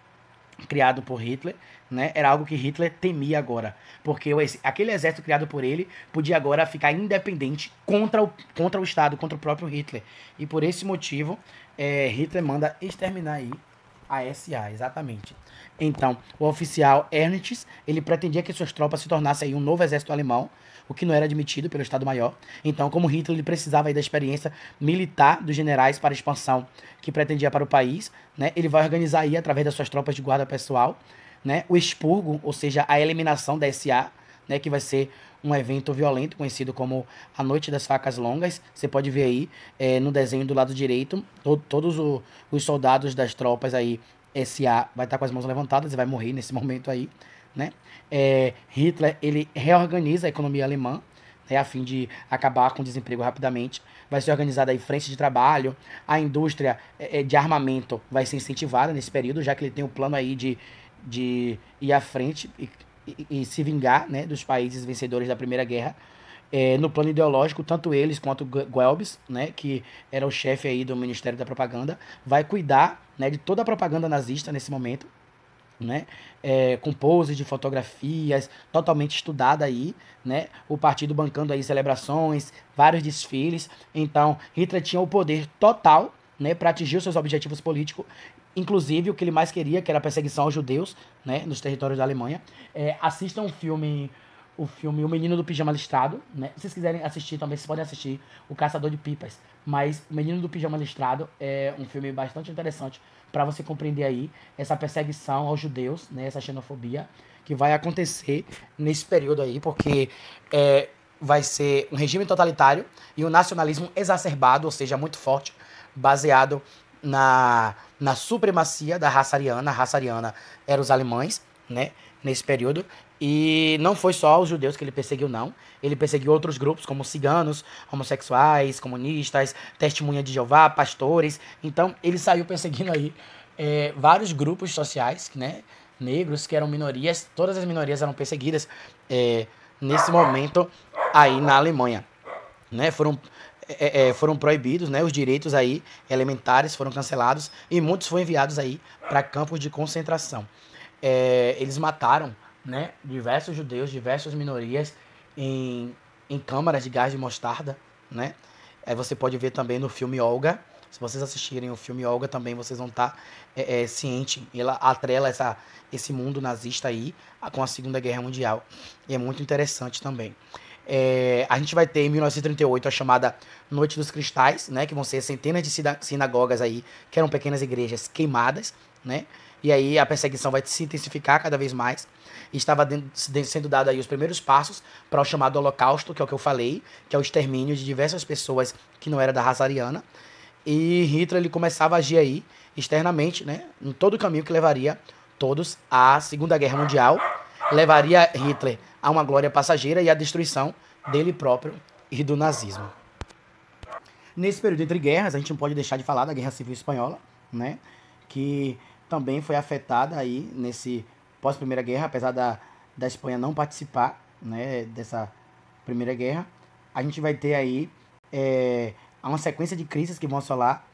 criado por Hitler, né, era algo que Hitler temia agora, porque aquele exército criado por ele podia agora ficar independente contra o, contra o Estado, contra o próprio Hitler. E por esse motivo, é, Hitler manda exterminar aí a SA, exatamente. Então, o oficial Ernst, ele pretendia que suas tropas se tornassem aí um novo exército alemão, o que não era admitido pelo Estado-Maior. Então, como Hitler, ele precisava aí da experiência militar dos generais para a expansão que pretendia para o país, né? Ele vai organizar aí, através das suas tropas de guarda pessoal, né? O expurgo, ou seja, a eliminação da SA, né? Que vai ser um evento violento conhecido como a Noite das Facas Longas. Você pode ver aí é, no desenho do lado direito, to todos o, os soldados das tropas aí, SA, vai estar tá com as mãos levantadas e vai morrer nesse (laughs) momento aí, né? É, Hitler, ele reorganiza a economia alemã, é a fim de acabar com o desemprego rapidamente. Vai ser organizada aí frente de trabalho, a indústria é, é, de armamento vai ser incentivada nesse período, já que ele tem o um plano aí de, de ir à frente e e, e se vingar né, dos países vencedores da Primeira Guerra. É, no plano ideológico, tanto eles quanto Guelbes, né, que era o chefe aí do Ministério da Propaganda, vai cuidar né, de toda a propaganda nazista nesse momento, né, é, com poses de fotografias, totalmente estudada aí, né, o partido bancando aí celebrações, vários desfiles, então Hitler tinha o poder total né, para atingir os seus objetivos político, inclusive o que ele mais queria, que era a perseguição aos judeus, né, nos territórios da Alemanha. É, assistam o filme o filme O Menino do Pijama Listrado, né? Se vocês quiserem assistir também, vocês podem assistir O Caçador de Pipas. Mas O Menino do Pijama Listrado é um filme bastante interessante para você compreender aí essa perseguição aos judeus, né? Essa xenofobia que vai acontecer nesse período aí, porque é, vai ser um regime totalitário e um nacionalismo exacerbado, ou seja, muito forte, baseado na na supremacia da raça ariana. A raça ariana eram os alemães, né? Nesse período. E não foi só os judeus que ele perseguiu, não. Ele perseguiu outros grupos, como ciganos, homossexuais, comunistas, testemunha de Jeová, pastores. Então, ele saiu perseguindo aí é, vários grupos sociais, né? Negros, que eram minorias. Todas as minorias eram perseguidas é, nesse momento aí na Alemanha. Né? Foram é, é, foram proibidos, né? Os direitos aí elementares foram cancelados e muitos foram enviados aí para campos de concentração. É, eles mataram, né? Diversos judeus, diversas minorias em, em câmaras de gás de mostarda, né? É, você pode ver também no filme Olga. Se vocês assistirem o filme Olga também, vocês vão estar tá, é, é, ciente. Ela atrela essa, esse mundo nazista aí com a Segunda Guerra Mundial. E é muito interessante também. É, a gente vai ter em 1938 a chamada Noite dos Cristais, né, que vão ser centenas de sinagogas aí, que eram pequenas igrejas queimadas, né? E aí a perseguição vai se intensificar cada vez mais. E estava dentro, sendo dado aí os primeiros passos para o chamado Holocausto, que é o que eu falei, que é o extermínio de diversas pessoas que não era da raça ariana. E Hitler ele começava a agir aí externamente, né, em todo o caminho que levaria todos à Segunda Guerra Mundial, levaria Hitler a uma glória passageira e a destruição dele próprio e do nazismo. Nesse período entre guerras, a gente não pode deixar de falar da Guerra Civil Espanhola, né? Que também foi afetada aí nesse pós Primeira Guerra, apesar da, da Espanha não participar, né, dessa Primeira Guerra. A gente vai ter aí é, uma sequência de crises que vão assolar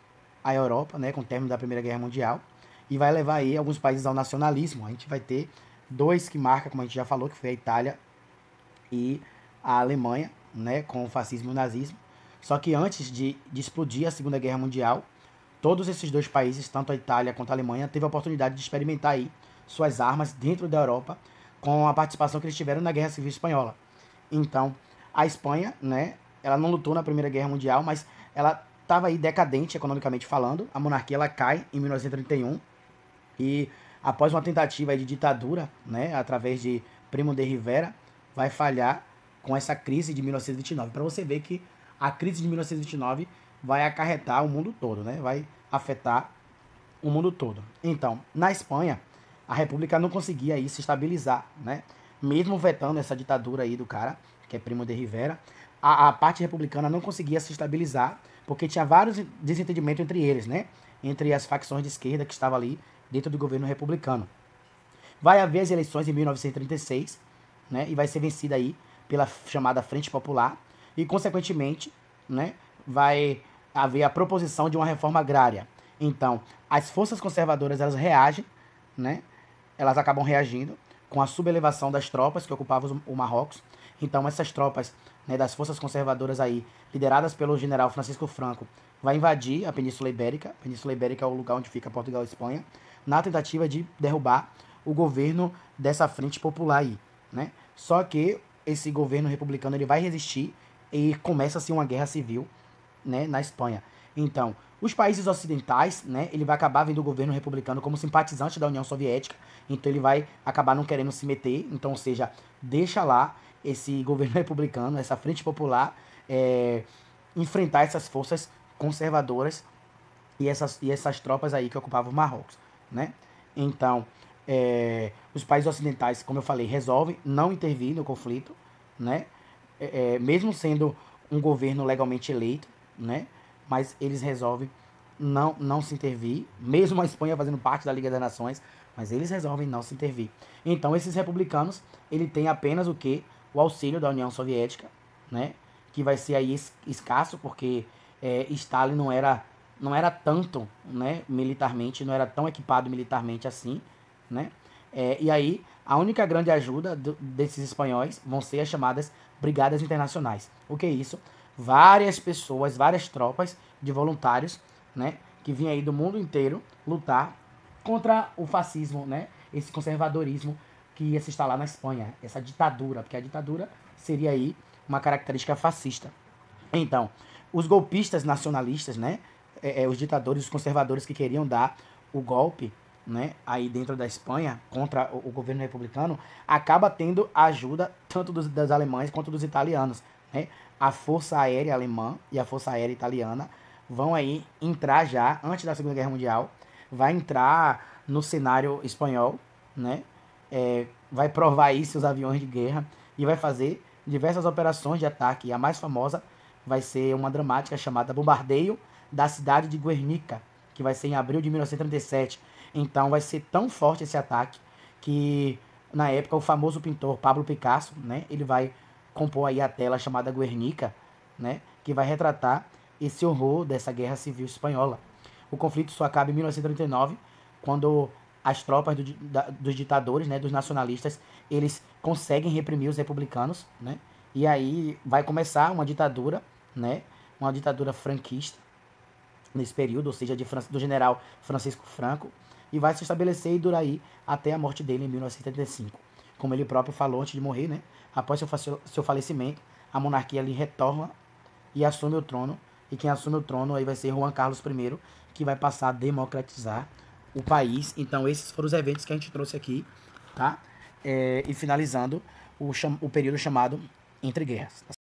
a Europa, né, com o término da Primeira Guerra Mundial, e vai levar aí alguns países ao nacionalismo. A gente vai ter Dois que marca, como a gente já falou, que foi a Itália e a Alemanha, né, com o fascismo e o nazismo. Só que antes de, de explodir a Segunda Guerra Mundial, todos esses dois países, tanto a Itália quanto a Alemanha, teve a oportunidade de experimentar aí suas armas dentro da Europa com a participação que eles tiveram na Guerra Civil Espanhola. Então, a Espanha, né, ela não lutou na Primeira Guerra Mundial, mas ela estava aí decadente economicamente falando. A monarquia ela cai em 1931 e após uma tentativa de ditadura, né, através de Primo de Rivera, vai falhar com essa crise de 1929. Para você ver que a crise de 1929 vai acarretar o mundo todo, né? Vai afetar o mundo todo. Então, na Espanha, a República não conseguia aí se estabilizar, né? Mesmo vetando essa ditadura aí do cara, que é Primo de Rivera, a, a parte republicana não conseguia se estabilizar, porque tinha vários desentendimentos entre eles, né? Entre as facções de esquerda que estavam ali dentro do governo republicano. Vai haver as eleições em 1936, né, e vai ser vencida aí pela chamada Frente Popular, e consequentemente, né, vai haver a proposição de uma reforma agrária. Então, as forças conservadoras elas reagem, né? Elas acabam reagindo com a subelevação das tropas que ocupavam o Marrocos. Então, essas tropas né, das forças conservadoras aí, lideradas pelo general Francisco Franco, vai invadir a Península Ibérica. A Península Ibérica é o lugar onde fica Portugal e Espanha na tentativa de derrubar o governo dessa frente popular aí, né? Só que esse governo republicano ele vai resistir e começa assim uma guerra civil, né, na Espanha. Então, os países ocidentais, né, ele vai acabar vendo o governo republicano como simpatizante da União Soviética, então ele vai acabar não querendo se meter, então, ou seja, deixa lá esse (laughs) governo republicano, essa frente popular, é, enfrentar essas forças conservadoras e essas, e essas tropas aí que ocupavam o Marrocos né? Então, é, os países ocidentais, como eu falei, resolvem não intervir no conflito, né? É, é, mesmo sendo um governo legalmente eleito, né? Mas eles resolvem não, não se intervir, mesmo a Espanha fazendo parte da Liga das Nações, mas eles resolvem não se intervir. Então, esses republicanos, ele tem apenas o que? O auxílio da União Soviética, né? Que vai ser aí escasso, porque é, Stalin não era não era tanto, né, militarmente, não era tão equipado militarmente assim, né? É, e aí, a única grande ajuda do, desses espanhóis vão ser as chamadas brigadas internacionais. O que é isso? Várias pessoas, várias tropas de voluntários, né, que vinham aí do mundo inteiro lutar contra o fascismo, né, esse conservadorismo que ia se instalar na Espanha, essa ditadura, porque a ditadura seria aí uma característica fascista. Então, os golpistas nacionalistas, né, é, é, os ditadores, os conservadores que queriam dar o golpe né, aí dentro da Espanha contra o, o governo republicano, acaba tendo ajuda tanto dos, das alemães quanto dos italianos. Né? A Força Aérea Alemã e a Força Aérea Italiana vão aí entrar já, antes da Segunda Guerra Mundial, vai entrar no cenário espanhol, né? É, vai provar aí seus aviões de guerra e vai fazer diversas operações de ataque. E a mais famosa vai ser uma dramática chamada Bombardeio da cidade de Guernica, que vai ser em abril de 1937. Então vai ser tão forte esse ataque que na época o famoso pintor Pablo Picasso, né, ele vai compor aí a tela chamada Guernica, né, que vai retratar esse horror dessa guerra civil espanhola. O conflito só acaba em 1939, quando as tropas do, da, dos ditadores, né, dos nacionalistas, eles conseguem reprimir os republicanos, né? E aí vai começar uma ditadura, né? Uma ditadura franquista, nesse período, ou seja, de França, do general Francisco Franco, e vai se estabelecer e durar aí até a morte dele em 1975. Como ele próprio falou antes de morrer, né? após seu, seu falecimento, a monarquia ali retorna e assume o trono, e quem assume o trono aí vai ser Juan Carlos I, que vai passar a democratizar o país. Então esses foram os eventos que a gente trouxe aqui, tá? É, e finalizando o, o período chamado entre guerras.